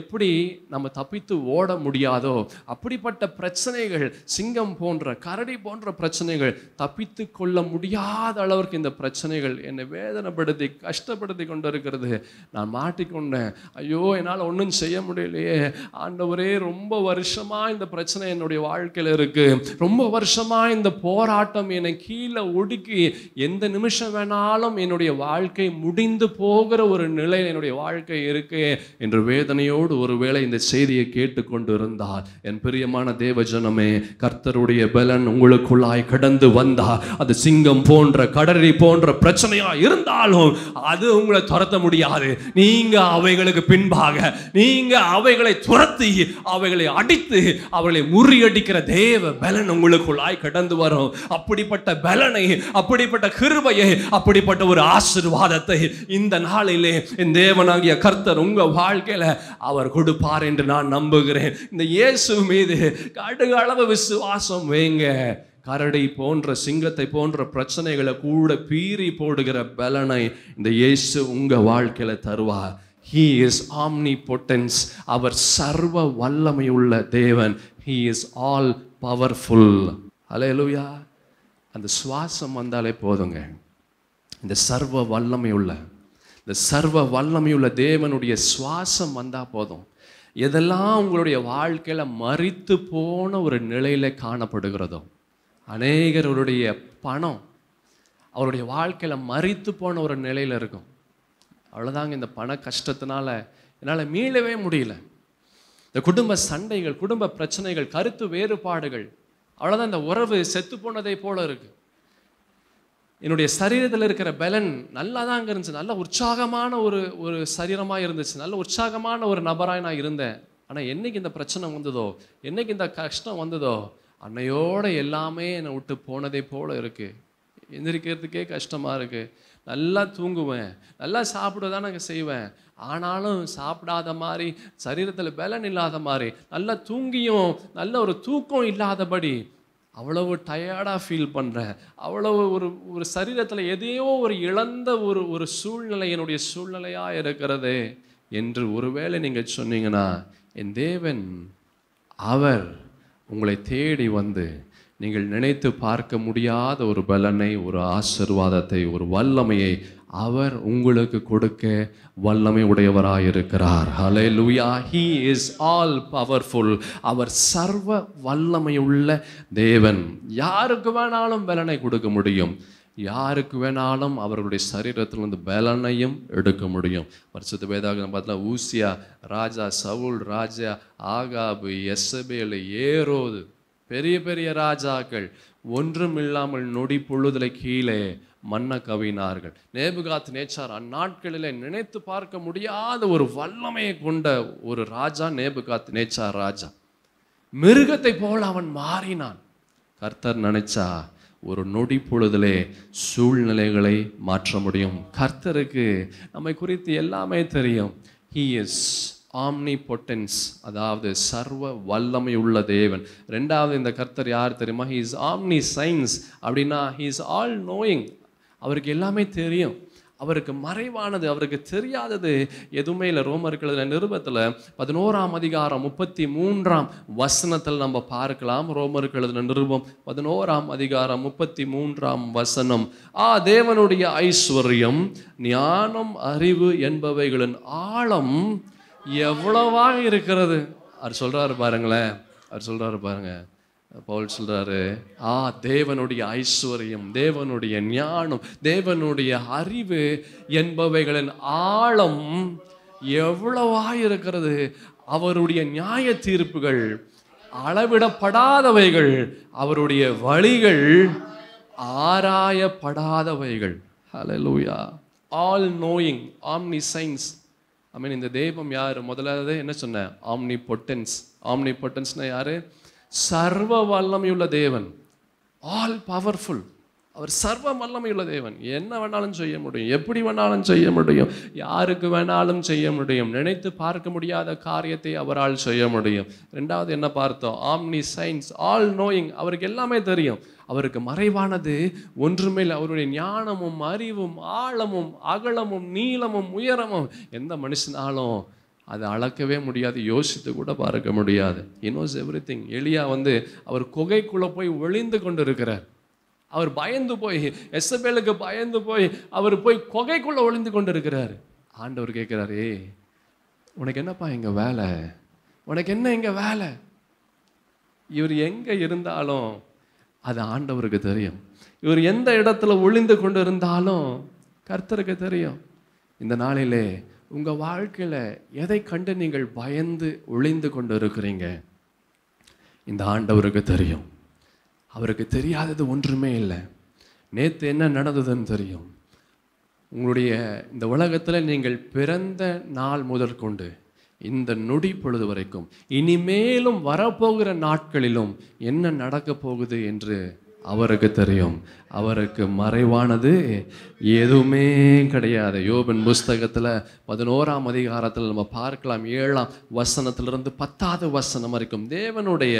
எப்படி நம்ம தப்பித்து ஓட முடியாதோ அப்படிப்பட்ட பிரச்சனைகள் சிங்கம் போன்ற கரடி போன்ற பிரச்சனைகள் தப்பித்து கொள்ள முடியாத அளவிற்கு இந்த பிரச்சனைகள் என்னை வேதனைப்படுத்தி கஷ்டப்படுத்தி கொண்டு இருக்கிறது நான் மாட்டிக்கொண்டேன் ஐயோ என்னால் ஒன்றும் செய்ய முடியலையே ஆண்டவரே ரொம்ப வருஷமாக வருஷமாக இந்த பிரச்சனை என்னுடைய வாழ்க்கையில் இருக்குது ரொம்ப வருஷமாக இந்த போராட்டம் என்னை கீழே ஒடுக்கி எந்த நிமிஷம் வேணாலும் என்னுடைய வாழ்க்கை முடிந்து போகிற ஒரு நிலையில் என்னுடைய வாழ்க்கை இருக்கு என்று வேதனையோடு ஒருவேளை இந்த செய்தியை கேட்டுக்கொண்டு இருந்தால் என் பிரியமான தேவஜனமே கர்த்தருடைய பலன் உங்களுக்குள்ளாய் கடந்து வந்தால் அது சிங்கம் போன்ற கடறி போன்ற பிரச்சனையா இருந்தாலும் அது உங்களை துரத்த முடியாது நீங்க அவைகளுக்கு பின்பாக நீங்க அவைகளை துரத்தி அவைகளை அடித்து அவர்களை முறியடிக்கிற தேவ பலன் உங்களுக்குள்ளாய் கடந்து வரும் அப்படிப்பட்ட பலனை அப்படிப்பட்ட கிருபையை அப்படிப்பட்ட ஒரு ஆசிர்வாதத்தை இந்த நாளிலே தேவனாகிய கர்த்தர் உங்கள் வாழ்க்கையில் அவர் கொடுப்பார் என்று நான் நம்புகிறேன் இந்த இயேசு மீது கடுக அளவு விசுவாசம் வைங்க கரடை போன்ற சிங்கத்தை போன்ற பிரச்சனைகளை கூட பீறி போடுகிற பலனை இந்த இயேசு உங்கள் வாழ்க்கையில் தருவார் ஹீ இஸ் ஆம்னி பொட்டன்ஸ் அவர் சர்வ வல்லமை உள்ள தேவன் ஹீ இஸ் ஆல் பவர்ஃபுல் அலையலுயா அந்த சுவாசம் வந்தாலே போதுங்க இந்த சர்வ வல்லமை உள்ள இந்த சர்வ வல்லமை உள்ள தேவனுடைய சுவாசம் வந்தால் போதும் எதெல்லாம் உங்களுடைய வாழ்க்கையில் மறித்து போன ஒரு நிலையில் காணப்படுகிறதோ அநேகருடைய பணம் அவருடைய வாழ்க்கையில் மறித்து போன ஒரு நிலையில் இருக்கும் அவ்வளோதாங்க இந்த பண கஷ்டத்தினால என்னால் மீளவே முடியல இந்த குடும்ப சண்டைகள் குடும்ப பிரச்சனைகள் கருத்து வேறுபாடுகள் அவ்வளோதான் இந்த உறவு செத்து போனதை போல இருக்குது என்னுடைய சரீரத்தில் இருக்கிற பலன் நல்லா தான் அங்கே இருந்துச்சு நல்ல உற்சாகமான ஒரு ஒரு சரீரமாக இருந்துச்சு நல்ல உற்சாகமான ஒரு நபராக நான் இருந்தேன் ஆனால் என்னைக்கு இந்த பிரச்சனை வந்ததோ என்னைக்கு இந்த கஷ்டம் வந்ததோ அன்னையோடு எல்லாமே என்னை விட்டு போனதே போல் இருக்குது எந்திரிக்கிறதுக்கே கஷ்டமாக இருக்குது நல்லா தூங்குவேன் நல்லா சாப்பிட தான் நாங்கள் செய்வேன் ஆனாலும் சாப்பிடாத மாதிரி சரீரத்தில் பலன் இல்லாத மாதிரி நல்லா தூங்கியும் நல்ல ஒரு தூக்கம் இல்லாதபடி அவ்வளவு டயர்டாக ஃபீல் பண்ணுறேன் அவ்வளவு ஒரு ஒரு சரீரத்தில் எதையோ ஒரு இழந்த ஒரு ஒரு சூழ்நிலை என்னுடைய சூழ்நிலையாக இருக்கிறது என்று ஒருவேளை நீங்கள் சொன்னீங்கன்னா என் தேவன் அவர் உங்களை தேடி வந்து நீங்கள் நினைத்து பார்க்க முடியாத ஒரு பலனை ஒரு ஆசிர்வாதத்தை ஒரு வல்லமையை அவர் உங்களுக்கு கொடுக்க வல்லமை உடையவராக இருக்கிறார் hallelujah he is all powerful அவர் சர்வ வல்லமை உள்ள தேவன் யாருக்கு வேணாலும் பலனை கொடுக்க முடியும் யாருக்கு வேணாலும் அவர்களுடைய சரீரத்திலிருந்து பலனையும் எடுக்க முடியும் வருஷத்து வேதாக பார்த்தா ஊசியா ராஜா சவுல் ராஜா ஆகாபு எஸ்எபேலு ஏரோது பெரிய பெரிய ராஜாக்கள் ஒன்றும் இல்லாமல் நொடி பொழுதுல கீழே மன்ன கவினார்கள் நேபுகாத் நேச்சார் அந்நாட்களிலே நினைத்து பார்க்க முடியாத ஒரு வல்லமையை கொண்ட ஒரு ராஜா நேபுகாத் நேச்சார் ராஜா மிருகத்தை போல் அவன் மாறினான் கர்த்தர் நினைச்சா ஒரு நொடி பொழுதிலே சூழ்நிலைகளை மாற்ற முடியும் கர்த்தருக்கு நம்மை குறித்து எல்லாமே தெரியும் ஹி இஸ் ஆம்னி பொட்டன்ஸ் அதாவது சர்வ வல்லமை உள்ள தேவன் ரெண்டாவது இந்த கர்த்தர் யார் தெரியுமா ஹி இஸ் ஆம்னி சைன்ஸ் அப்படின்னா ஹீ இஸ் ஆல் நோயிங் அவருக்கு எல்லாமே தெரியும் அவருக்கு மறைவானது அவருக்கு தெரியாதது எதுவுமே இல்லை ரோமர்கள நிருபத்தில் பதினோராம் அதிகாரம் முப்பத்தி மூன்றாம் வசனத்தில் நம்ம பார்க்கலாம் ரோமர்கள் நிருபம் பதினோராம் அதிகாரம் முப்பத்தி மூன்றாம் வசனம் ஆ தேவனுடைய ஐஸ்வர்யம் ஞானம் அறிவு என்பவைகளின் ஆழம் எவ்வளவாக இருக்கிறது அவர் சொல்கிறாரு பாருங்களேன் அவர் சொல்கிறாரு பாருங்க பவுல் சொல்கிறாரு ஆ தேவனுடைய ஐஸ்வர்யம் தேவனுடைய ஞானம் தேவனுடைய அறிவு என்பவைகளின் ஆழம் எவ்வளவாக இருக்கிறது அவருடைய நியாய தீர்ப்புகள் அளவிடப்படாதவைகள் அவருடைய வழிகள் ஆராயப்படாதவைகள் hallelujah all knowing omniscience I mean இந்த தெய்வம் யார் முதலாவது என்ன சொன்னேன் ஆம்னி பொட்டன்ஸ் ஆம்னி பொட்டன்ஸ்னால் யார் சர்வ வல்லமையுள்ள தேவன் ஆல் பவர்ஃபுல் அவர் சர்வ வல்லமையுள்ள தேவன் என்ன வேணாலும் செய்ய முடியும் எப்படி வேணாலும் செய்ய முடியும் யாருக்கு வேணாலும் செய்ய முடியும் நினைத்து பார்க்க முடியாத காரியத்தை அவரால் செய்ய முடியும் ரெண்டாவது என்ன பார்த்தோம் ஆம்னி சயின்ஸ் ஆல் நோயிங் அவருக்கு எல்லாமே தெரியும் அவருக்கு மறைவானது ஒன்றுமே இல்லை அவருடைய ஞானமும் அறிவும் ஆழமும் அகலமும் நீளமும் உயரமும் எந்த மனுஷனாலும் அதை அளக்கவே முடியாது யோசித்து கூட பார்க்க முடியாது இனோஸ் எவ்ரி திங் எளியா வந்து அவர் குகைக்குள்ளே போய் ஒளிந்து கொண்டு இருக்கிறார் அவர் பயந்து போய் எஸ்எபேலுக்கு பயந்து போய் அவர் போய் கொகைக்குள்ளே ஒளிந்து கொண்டு இருக்கிறார் ஆண்டவர் கேட்குறாரு உனக்கு என்னப்பா இங்கே வேலை உனக்கு என்ன இங்கே வேலை இவர் எங்கே இருந்தாலும் அது ஆண்டவருக்கு தெரியும் இவர் எந்த இடத்துல ஒளிந்து கொண்டு இருந்தாலும் கர்த்தருக்கு தெரியும் இந்த நாளிலே உங்கள் வாழ்க்கையில் எதை கண்டு நீங்கள் பயந்து ஒளிந்து கொண்டு இருக்கிறீங்க இந்த ஆண்டவருக்கு தெரியும் அவருக்கு தெரியாதது ஒன்றுமே இல்லை நேற்று என்ன நடந்ததுன்னு தெரியும் உங்களுடைய இந்த உலகத்தில் நீங்கள் பிறந்த நாள் முதற்கொண்டு இந்த நொடி பொழுது வரைக்கும் இனிமேலும் வரப்போகிற நாட்களிலும் என்ன நடக்கப் போகுது என்று அவருக்கு தெரியும் அவருக்கு மறைவானது எதுவுமே கிடையாது யோபின் புஸ்தகத்தில் பதினோராம் அதிகாரத்தில் நம்ம பார்க்கலாம் ஏழாம் வசனத்திலிருந்து பத்தாவது வசனம் வரைக்கும் தேவனுடைய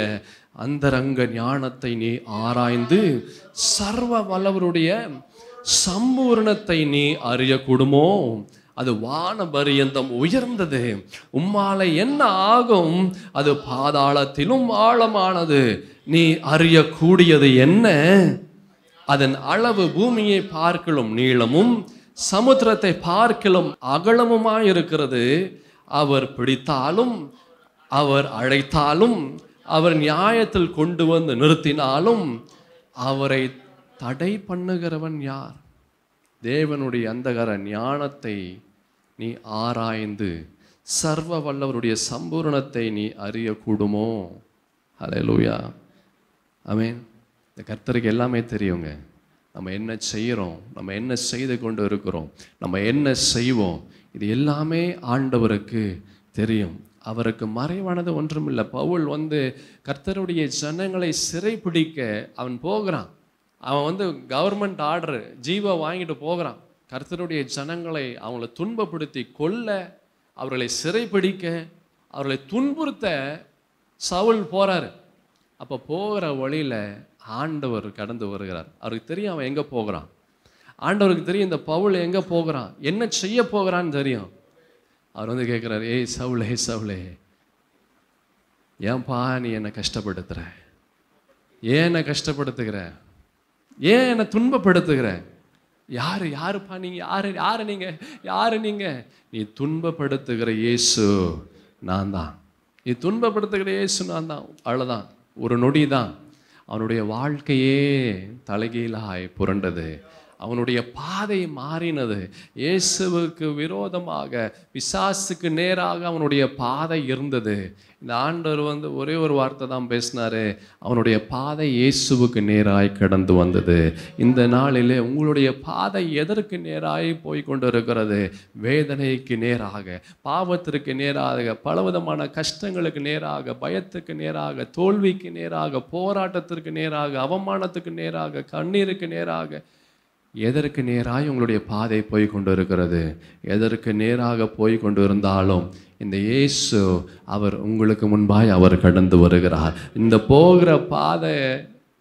அந்தரங்க ஞானத்தை நீ ஆராய்ந்து சர்வ வல்லவருடைய சம்பூர்ணத்தை நீ அறியக்கூடுமோ அது வான பரியந்தம் உயர்ந்தது உம்மாலை என்ன ஆகும் அது பாதாளத்திலும் ஆழமானது நீ அறியக்கூடியது என்ன அதன் அளவு பூமியை பார்க்கலும் நீளமும் சமுத்திரத்தை பார்க்கலும் அகலமுமாய் இருக்கிறது அவர் பிடித்தாலும் அவர் அழைத்தாலும் அவர் நியாயத்தில் கொண்டு வந்து நிறுத்தினாலும் அவரை தடை பண்ணுகிறவன் யார் தேவனுடைய அந்தகர ஞானத்தை நீ ஆராய்ந்து சர்வ வல்லவருடைய சம்பூரணத்தை நீ அறியக்கூடுமோ அலே லூயா மீன் இந்த கர்த்தருக்கு எல்லாமே தெரியுங்க நம்ம என்ன செய்கிறோம் நம்ம என்ன செய்து கொண்டு இருக்கிறோம் நம்ம என்ன செய்வோம் இது எல்லாமே ஆண்டவருக்கு தெரியும் அவருக்கு மறைவானது ஒன்றும் இல்லை பவுல் வந்து கர்த்தருடைய ஜனங்களை சிறைப்பிடிக்க அவன் போகிறான் அவன் வந்து கவர்மெண்ட் ஆர்டர் ஜீவா வாங்கிட்டு போகிறான் கர்த்தருடைய ஜனங்களை அவங்கள துன்பப்படுத்தி கொல்ல அவர்களை சிறைப்பிடிக்க அவர்களை துன்புறுத்த சவுல் போகிறாரு அப்போ போகிற வழியில் ஆண்டவர் கடந்து வருகிறார் அவருக்கு தெரியும் அவன் எங்கே போகிறான் ஆண்டவருக்கு தெரியும் இந்த பவுல் எங்கே போகிறான் என்ன செய்ய போகிறான்னு தெரியும் அவர் வந்து கேட்குறாரு ஏய் சவுளே சவுளே ஏன்பா நீ என்னை கஷ்டப்படுத்துகிற ஏன் என்னை கஷ்டப்படுத்துகிற ஏன் என்னை துன்பப்படுத்துகிற யார் யாருப்பா நீங்கள் யார் யார் நீங்கள் யார் நீங்கள் நீ துன்பப்படுத்துகிற இயேசு நான் தான் நீ துன்பப்படுத்துகிற இயேசு நான் தான் அவ்வளோதான் ஒரு நொடி தான் அவனுடைய வாழ்க்கையே தலைகீழாய் புரண்டது அவனுடைய பாதை மாறினது இயேசுவுக்கு விரோதமாக பிசாசுக்கு நேராக அவனுடைய பாதை இருந்தது இந்த ஆண்டவர் வந்து ஒரே ஒரு வார்த்தை தான் பேசினார் அவனுடைய பாதை இயேசுவுக்கு நேராய் கடந்து வந்தது இந்த நாளிலே உங்களுடைய பாதை எதற்கு நேராய் போய் கொண்டு இருக்கிறது வேதனைக்கு நேராக பாவத்திற்கு நேராக பலவிதமான கஷ்டங்களுக்கு நேராக பயத்துக்கு நேராக தோல்விக்கு நேராக போராட்டத்திற்கு நேராக அவமானத்துக்கு நேராக கண்ணீருக்கு நேராக எதற்கு நேராக உங்களுடைய பாதை போய் கொண்டு இருக்கிறது எதற்கு நேராக போய் கொண்டு இருந்தாலும் இந்த இயேசு அவர் உங்களுக்கு முன்பாய் அவர் கடந்து வருகிறார் இந்த போகிற பாதை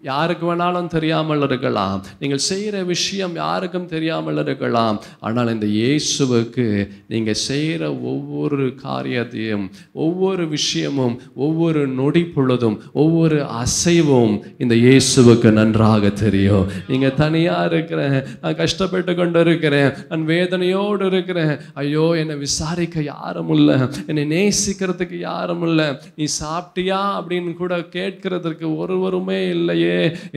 யாருக்கு வேணாலும் தெரியாமல் இருக்கலாம் நீங்கள் செய்கிற விஷயம் யாருக்கும் தெரியாமல் இருக்கலாம் ஆனால் இந்த இயேசுவுக்கு நீங்கள் செய்கிற ஒவ்வொரு காரியத்தையும் ஒவ்வொரு விஷயமும் ஒவ்வொரு நொடி பொழுதும் ஒவ்வொரு அசைவும் இந்த இயேசுவுக்கு நன்றாக தெரியும் நீங்கள் தனியாக இருக்கிறேன் நான் கஷ்டப்பட்டு கொண்டு இருக்கிறேன் நான் வேதனையோடு இருக்கிறேன் ஐயோ என்னை விசாரிக்க யாரும் இல்லை என்னை நேசிக்கிறதுக்கு யாரும் இல்லை நீ சாப்பிட்டியா அப்படின்னு கூட கேட்கறதுக்கு ஒருவருமே இல்லையே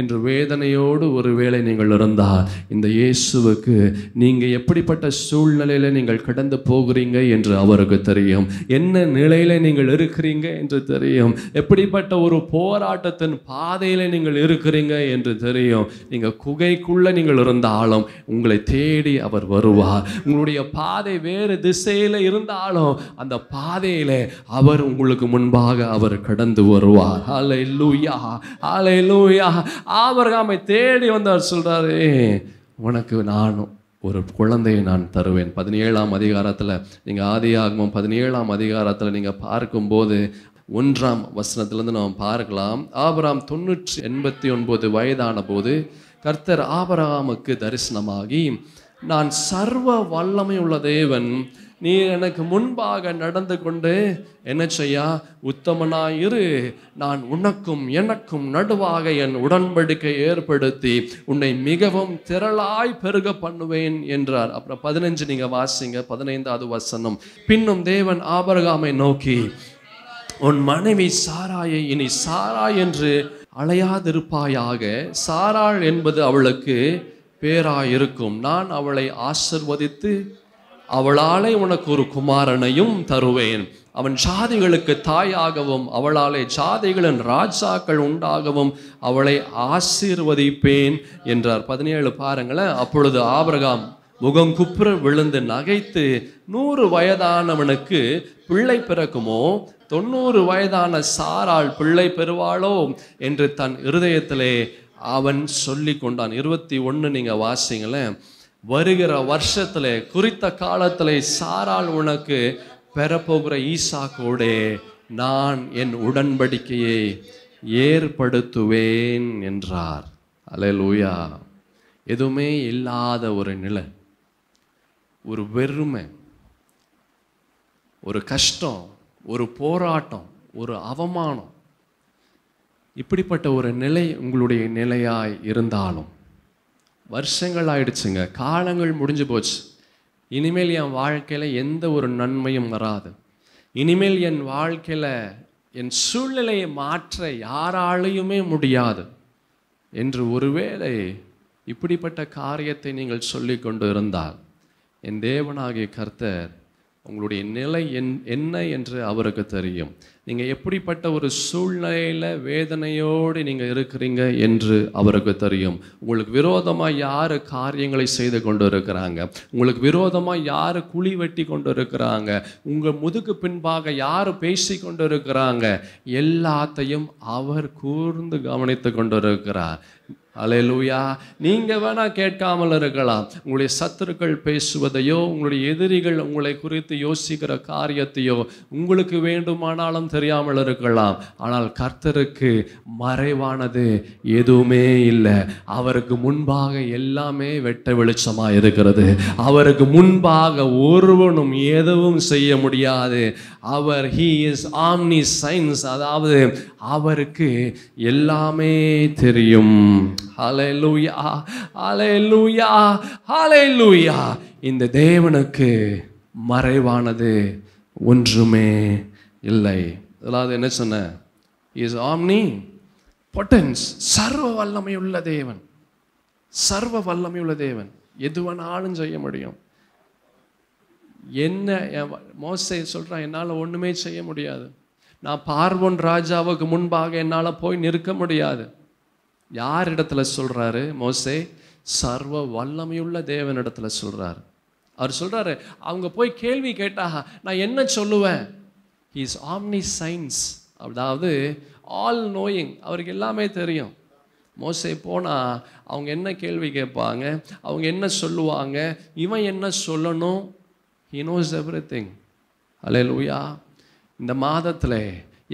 என்று வேதனையோடு ஒருவேளை நீங்கள் இருந்தால் இந்த இயேசுவுக்கு நீங்கள் எப்படிப்பட்ட சூழ்நிலையில் நீங்கள் கடந்து போகிறீங்க என்று அவருக்கு தெரியும் என்ன நிலையில் நீங்கள் இருக்கிறீங்க என்று தெரியும் எப்படிப்பட்ட ஒரு போராட்டத்தின் பாதையில் நீங்கள் இருக்கிறீங்க என்று தெரியும் நீங்கள் குகைக்குள்ளே நீங்கள் இருந்தாலும் உங்களை தேடி அவர் வருவார் உங்களுடைய பாதை வேறு திசையில் இருந்தாலும் அந்த பாதையில் அவர் உங்களுக்கு முன்பாக அவர் கடந்து வருவார் அலை லூயா அலை லூயா அலையிலுயா ஆபரகாமை தேடி வந்தார் சொல்கிறாரு உனக்கு நானும் ஒரு குழந்தையை நான் தருவேன் பதினேழாம் அதிகாரத்தில் நீங்கள் ஆதி ஆகமும் பதினேழாம் அதிகாரத்தில் நீங்கள் பார்க்கும்போது ஒன்றாம் வசனத்திலேருந்து நாம் பார்க்கலாம் ஆபராம் தொண்ணூற்றி எண்பத்தி ஒன்பது வயதான போது கர்த்தர் ஆபராமுக்கு தரிசனமாகி நான் சர்வ வல்லமை உள்ள தேவன் நீ எனக்கு முன்பாக நடந்து கொண்டு என்ன செய்யா உத்தமனாயிரு நான் உனக்கும் எனக்கும் நடுவாக என் உடன்படிக்கை ஏற்படுத்தி உன்னை மிகவும் திரளாய் பெருக பண்ணுவேன் என்றார் அப்புறம் பதினஞ்சு நீங்க வாசிங்க பதினைந்தாவது வசனம் பின்னும் தேவன் ஆபரகாமை நோக்கி உன் மனைவி சாராயை இனி சாரா என்று அலையாதிருப்பாயாக சாராள் என்பது அவளுக்கு பேராயிருக்கும் நான் அவளை ஆசிர்வதித்து அவளாலே உனக்கு ஒரு குமாரனையும் தருவேன் அவன் சாதிகளுக்கு தாயாகவும் அவளாலே சாதிகளின் ராஜாக்கள் உண்டாகவும் அவளை ஆசீர்வதிப்பேன் என்றார் பதினேழு பாருங்களேன் அப்பொழுது ஆபரகாம் முகம் குப்புற விழுந்து நகைத்து நூறு வயதானவனுக்கு பிள்ளை பிறக்குமோ தொண்ணூறு வயதான சாரால் பிள்ளை பெறுவாளோ என்று தன் இருதயத்திலே அவன் சொல்லி கொண்டான் இருபத்தி ஒன்று நீங்கள் வாசிங்களேன் வருகிற வருஷத்துல குறித்த காலத்துல சாரால் உனக்கு பெறப்போகிற ஈசாக்கோட நான் என் உடன்படிக்கையை ஏற்படுத்துவேன் என்றார் லூயா எதுவுமே இல்லாத ஒரு நிலை ஒரு வெறுமை ஒரு கஷ்டம் ஒரு போராட்டம் ஒரு அவமானம் இப்படிப்பட்ட ஒரு நிலை உங்களுடைய நிலையாய் இருந்தாலும் வருஷங்கள் ஆயிடுச்சுங்க காலங்கள் முடிஞ்சு போச்சு இனிமேல் என் வாழ்க்கையில் எந்த ஒரு நன்மையும் வராது இனிமேல் என் வாழ்க்கையில் என் சூழ்நிலையை மாற்ற யாராலையுமே முடியாது என்று ஒருவேளை இப்படிப்பட்ட காரியத்தை நீங்கள் சொல்லி கொண்டு இருந்தால் என் தேவனாகிய கர்த்தர் உங்களுடைய நிலை என் என்ன என்று அவருக்கு தெரியும் நீங்கள் எப்படிப்பட்ட ஒரு சூழ்நிலையில் வேதனையோடு நீங்கள் இருக்கிறீங்க என்று அவருக்கு தெரியும் உங்களுக்கு விரோதமாக யார் காரியங்களை செய்து கொண்டு இருக்கிறாங்க உங்களுக்கு விரோதமாக யார் குழி வெட்டி கொண்டு இருக்கிறாங்க உங்கள் முதுகு பின்பாக யார் பேசி கொண்டு இருக்கிறாங்க எல்லாத்தையும் அவர் கூர்ந்து கவனித்து கொண்டு இருக்கிறார் லூயா நீங்கள் வேணால் கேட்காமல் இருக்கலாம் உங்களுடைய சத்துருக்கள் பேசுவதையோ உங்களுடைய எதிரிகள் உங்களை குறித்து யோசிக்கிற காரியத்தையோ உங்களுக்கு வேண்டுமானாலும் தெரியாமல் இருக்கலாம் ஆனால் கர்த்தருக்கு மறைவானது எதுவுமே இல்லை அவருக்கு முன்பாக எல்லாமே வெட்ட வெளிச்சமாக இருக்கிறது அவருக்கு முன்பாக ஒருவனும் எதுவும் செய்ய முடியாது அவர் ஹீ இஸ் ஆம்னி சைன்ஸ் அதாவது அவருக்கு எல்லாமே தெரியும் லூயா லூயா ஹலை லூயா இந்த தேவனுக்கு மறைவானது ஒன்றுமே இல்லை அதாவது என்ன சொன்ன இஸ் ஆம்னி பொட்டன்ஸ் சர்வ வல்லமை உள்ள தேவன் சர்வ வல்லமை உள்ள தேவன் எது வேணாலும் செய்ய முடியும் என்ன என் மோசை சொல்கிறான் என்னால் ஒன்றுமே செய்ய முடியாது நான் பார்வன் ராஜாவுக்கு முன்பாக என்னால் போய் நிற்க முடியாது யார் இடத்துல சொல்கிறாரு மோசே சர்வ வல்லமையுள்ள இடத்துல சொல்கிறார் அவர் சொல்கிறாரு அவங்க போய் கேள்வி கேட்டாக நான் என்ன சொல்லுவேன் இஸ் ஆம்னி சயின்ஸ் அதாவது ஆல் நோயிங் அவருக்கு எல்லாமே தெரியும் மோசை போனால் அவங்க என்ன கேள்வி கேட்பாங்க அவங்க என்ன சொல்லுவாங்க இவன் என்ன சொல்லணும் ஹி நோஸ் எவ்ரி திங் லூயா இந்த மாதத்தில்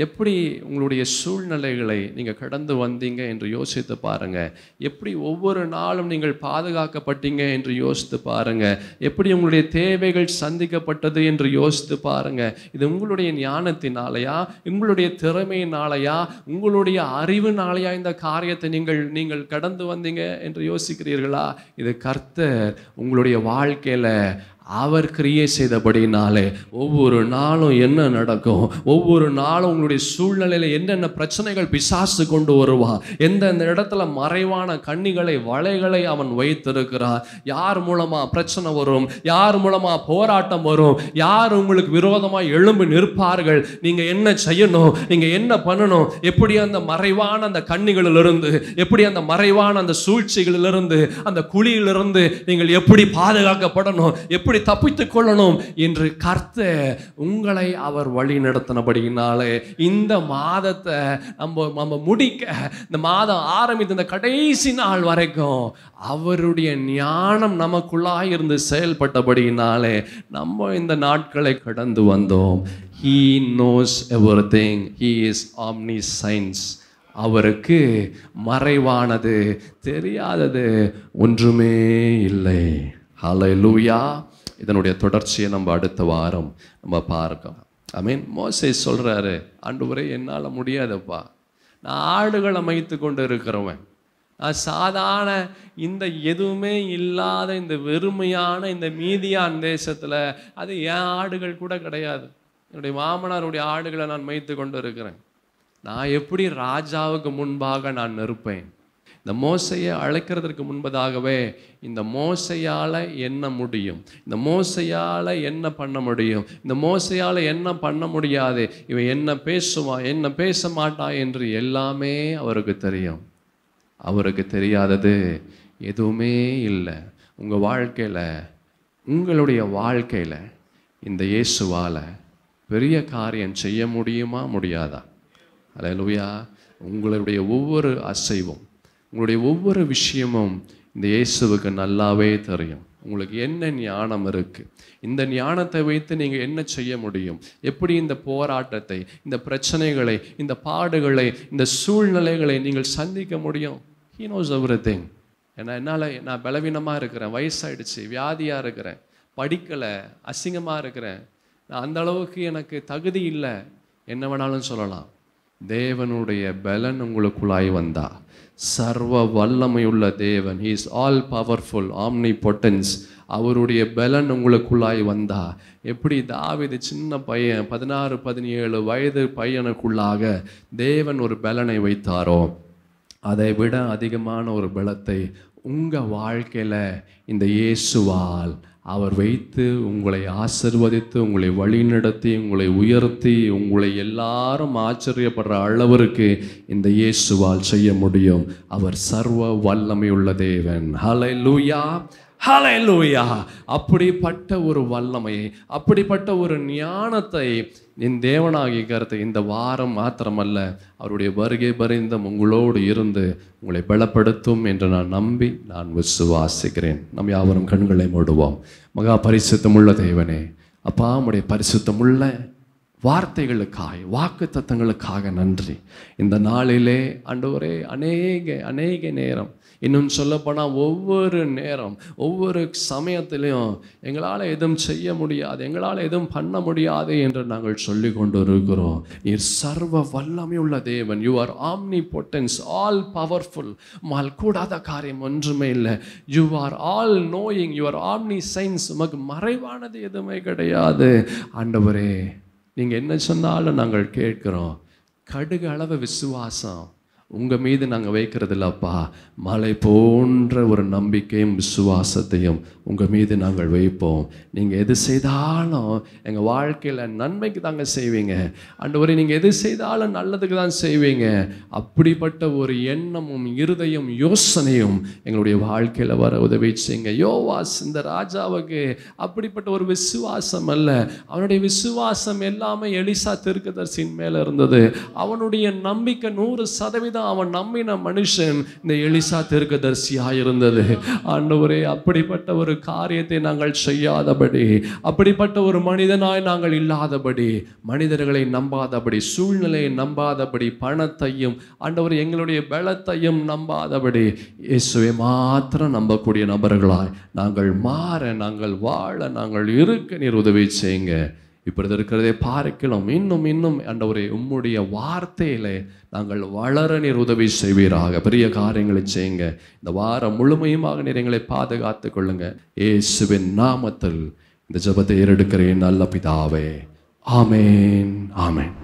எப்படி உங்களுடைய சூழ்நிலைகளை நீங்கள் கடந்து வந்தீங்க என்று யோசித்து பாருங்கள் எப்படி ஒவ்வொரு நாளும் நீங்கள் பாதுகாக்கப்பட்டீங்க என்று யோசித்து பாருங்கள் எப்படி உங்களுடைய தேவைகள் சந்திக்கப்பட்டது என்று யோசித்து பாருங்கள் இது உங்களுடைய ஞானத்தினாலையா உங்களுடைய திறமையினாலையா உங்களுடைய அறிவுனாலையா இந்த காரியத்தை நீங்கள் நீங்கள் கடந்து வந்தீங்க என்று யோசிக்கிறீர்களா இது கர்த்தர் உங்களுடைய வாழ்க்கையில் அவர் கிரியை செய்தபடினாலே ஒவ்வொரு நாளும் என்ன நடக்கும் ஒவ்வொரு நாளும் உங்களுடைய சூழ்நிலையில் என்னென்ன பிரச்சனைகள் பிசாசு கொண்டு வருவான் எந்தெந்த இடத்துல மறைவான கண்ணிகளை வலைகளை அவன் வைத்திருக்கிறான் யார் மூலமாக பிரச்சனை வரும் யார் மூலமாக போராட்டம் வரும் யார் உங்களுக்கு விரோதமாக எழும்பு நிற்பார்கள் நீங்கள் என்ன செய்யணும் நீங்கள் என்ன பண்ணணும் எப்படி அந்த மறைவான அந்த கண்ணிகளிலிருந்து எப்படி அந்த மறைவான அந்த சூழ்ச்சிகளிலிருந்து அந்த குழியிலிருந்து நீங்கள் எப்படி பாதுகாக்கப்படணும் எப்படி எப்படி தப்பித்து கொள்ளணும் என்று கர்த்த உங்களை அவர் வழி நடத்தினபடினாலே இந்த மாதத்தை நம்ம நம்ம முடிக்க இந்த மாதம் ஆரம்பித்த இந்த கடைசி நாள் வரைக்கும் அவருடைய ஞானம் நமக்குள்ளாக இருந்து செயல்பட்டபடியினாலே நம்ம இந்த நாட்களை கடந்து வந்தோம் he knows everything he is omniscience அவருக்கு மறைவானது தெரியாதது ஒன்றுமே இல்லை ஹலோ லூயா இதனுடைய தொடர்ச்சியை நம்ம அடுத்த வாரம் நம்ம பார்க்கலாம் ஐ மீன் மோசை சொல்கிறாரு ஆண்டு உரை என்னால் முடியாதப்பா நான் ஆடுகளை அமைத்து கொண்டு இருக்கிறவன் நான் சாதாரண இந்த எதுவுமே இல்லாத இந்த வெறுமையான இந்த மீதியான் தேசத்தில் அது என் ஆடுகள் கூட கிடையாது என்னுடைய மாமனாருடைய ஆடுகளை நான் மைத்து கொண்டு இருக்கிறேன் நான் எப்படி ராஜாவுக்கு முன்பாக நான் நிற்பேன் இந்த மோசையை அழைக்கிறதற்கு முன்பதாகவே இந்த மோசையால் என்ன முடியும் இந்த மோசையால் என்ன பண்ண முடியும் இந்த மோசையால் என்ன பண்ண முடியாது இவன் என்ன பேசுவான் என்ன பேச மாட்டா என்று எல்லாமே அவருக்கு தெரியும் அவருக்கு தெரியாதது எதுவுமே இல்லை உங்கள் வாழ்க்கையில் உங்களுடைய வாழ்க்கையில் இந்த இயேசுவால் பெரிய காரியம் செய்ய முடியுமா முடியாதா அலையலுயா உங்களுடைய ஒவ்வொரு அசைவும் உங்களுடைய ஒவ்வொரு விஷயமும் இந்த இயேசுவுக்கு நல்லாவே தெரியும் உங்களுக்கு என்ன ஞானம் இருக்குது இந்த ஞானத்தை வைத்து நீங்கள் என்ன செய்ய முடியும் எப்படி இந்த போராட்டத்தை இந்த பிரச்சனைகளை இந்த பாடுகளை இந்த சூழ்நிலைகளை நீங்கள் சந்திக்க முடியும் ஹீ நோஸ் எவ்ரி திங் ஏன்னா என்னால் நான் பலவீனமாக இருக்கிறேன் வயசாயிடுச்சு வியாதியாக இருக்கிறேன் படிக்கலை அசிங்கமாக இருக்கிறேன் நான் அந்த அளவுக்கு எனக்கு தகுதி இல்லை என்ன வேணாலும் சொல்லலாம் தேவனுடைய பலன் உங்களுக்குள்ளாய் வந்தா சர்வ வல்லமையுள்ள தேவன் he is all powerful omnipotence அவருடைய பலன் உங்களுக்குள்ளாய் வந்தா எப்படி தாவிது சின்ன பையன் பதினாறு பதினேழு வயது பையனுக்குள்ளாக தேவன் ஒரு பலனை வைத்தாரோ அதை விட அதிகமான ஒரு பலத்தை உங்கள் வாழ்க்கையில் இந்த இயேசுவால் அவர் வைத்து உங்களை ஆசிர்வதித்து உங்களை வழிநடத்தி உங்களை உயர்த்தி உங்களை எல்லாரும் ஆச்சரியப்படுற அளவிற்கு இந்த இயேசுவால் செய்ய முடியும் அவர் சர்வ வல்லமை உள்ள தேவன் ஹலை லூயா ஹலலூயா அப்படிப்பட்ட ஒரு வல்லமையை அப்படிப்பட்ட ஒரு ஞானத்தை என் தேவனாகிய கருத்தை இந்த வாரம் மாத்திரமல்ல அவருடைய வருகை பறிந்த உங்களோடு இருந்து உங்களை பலப்படுத்தும் என்று நான் நம்பி நான் விசுவாசிக்கிறேன் நம் யாவரும் கண்களை மூடுவோம் மகா பரிசுத்தமுள்ள தேவனே அப்பா உடைய பரிசுத்தமுள்ள வார்த்தைகளுக்காக வாக்கு தத்தங்களுக்காக நன்றி இந்த நாளிலே ஒரே அநேக அநேக நேரம் இன்னும் சொல்லப்போனால் ஒவ்வொரு நேரம் ஒவ்வொரு சமயத்திலையும் எங்களால் எதுவும் செய்ய முடியாது எங்களால் எதுவும் பண்ண முடியாது என்று நாங்கள் சொல்லி கொண்டு இருக்கிறோம் நீர் சர்வ வல்லமை உள்ள தேவன் you are omnipotence all powerful மால் கூடாத காரியம் ஒன்றுமே இல்லை you are all knowing you are omniscience உமக்கு மறைவானது எதுவுமே கிடையாது ஆண்டவரே நீங்கள் என்ன சொன்னாலும் நாங்கள் கேட்குறோம் கடுகு அளவு விசுவாசம் உங்கள் மீது நாங்கள் வைக்கிறதில்ல அப்பா மலை போன்ற ஒரு நம்பிக்கையும் விசுவாசத்தையும் உங்கள் மீது நாங்கள் வைப்போம் நீங்கள் எது செய்தாலும் எங்கள் வாழ்க்கையில் நன்மைக்கு தாங்க செய்வீங்க ஒரு நீங்கள் எது செய்தாலும் நல்லதுக்கு தான் செய்வீங்க அப்படிப்பட்ட ஒரு எண்ணமும் இருதயம் யோசனையும் எங்களுடைய வாழ்க்கையில் வர உதவி செய்யுங்க யோவாஸ் இந்த ராஜாவுக்கு அப்படிப்பட்ட ஒரு விசுவாசம் அல்ல அவனுடைய விசுவாசம் எல்லாமே எலிசா தெருக்கதர்சின் மேலே இருந்தது அவனுடைய நம்பிக்கை நூறு சதவீதம் தான் அவன் நம்பின மனுஷன் இந்த எலிசா தெருக்கதர்சியாக இருந்தது ஆண்டவரே அப்படிப்பட்ட ஒரு காரியத்தை நாங்கள் செய்யாதபடி அப்படிப்பட்ட ஒரு மனிதனாய் நாங்கள் இல்லாதபடி மனிதர்களை நம்பாதபடி சூழ்நிலையை நம்பாதபடி பணத்தையும் ஆண்டவர் எங்களுடைய பலத்தையும் நம்பாதபடி இயேசுவை மாத்திரம் நம்பக்கூடிய நபர்களாய் நாங்கள் மாற நாங்கள் வாழ நாங்கள் இருக்க நீர் உதவி செய்யுங்க இப்பொழுது இருக்கிறதே பார்க்கலாம் இன்னும் இன்னும் அண்டவரே உம்முடைய வார்த்தையிலே நாங்கள் வளர நீர் உதவி செய்வீராக பெரிய காரியங்களை செய்யுங்க இந்த வாரம் முழுமையுமாக நீர் எங்களை பாதுகாத்துக் கொள்ளுங்க ஏசுவின் நாமத்தில் இந்த ஜபத்தை ஏறெடுக்கிறேன் நல்ல பிதாவே ஆமேன் ஆமேன்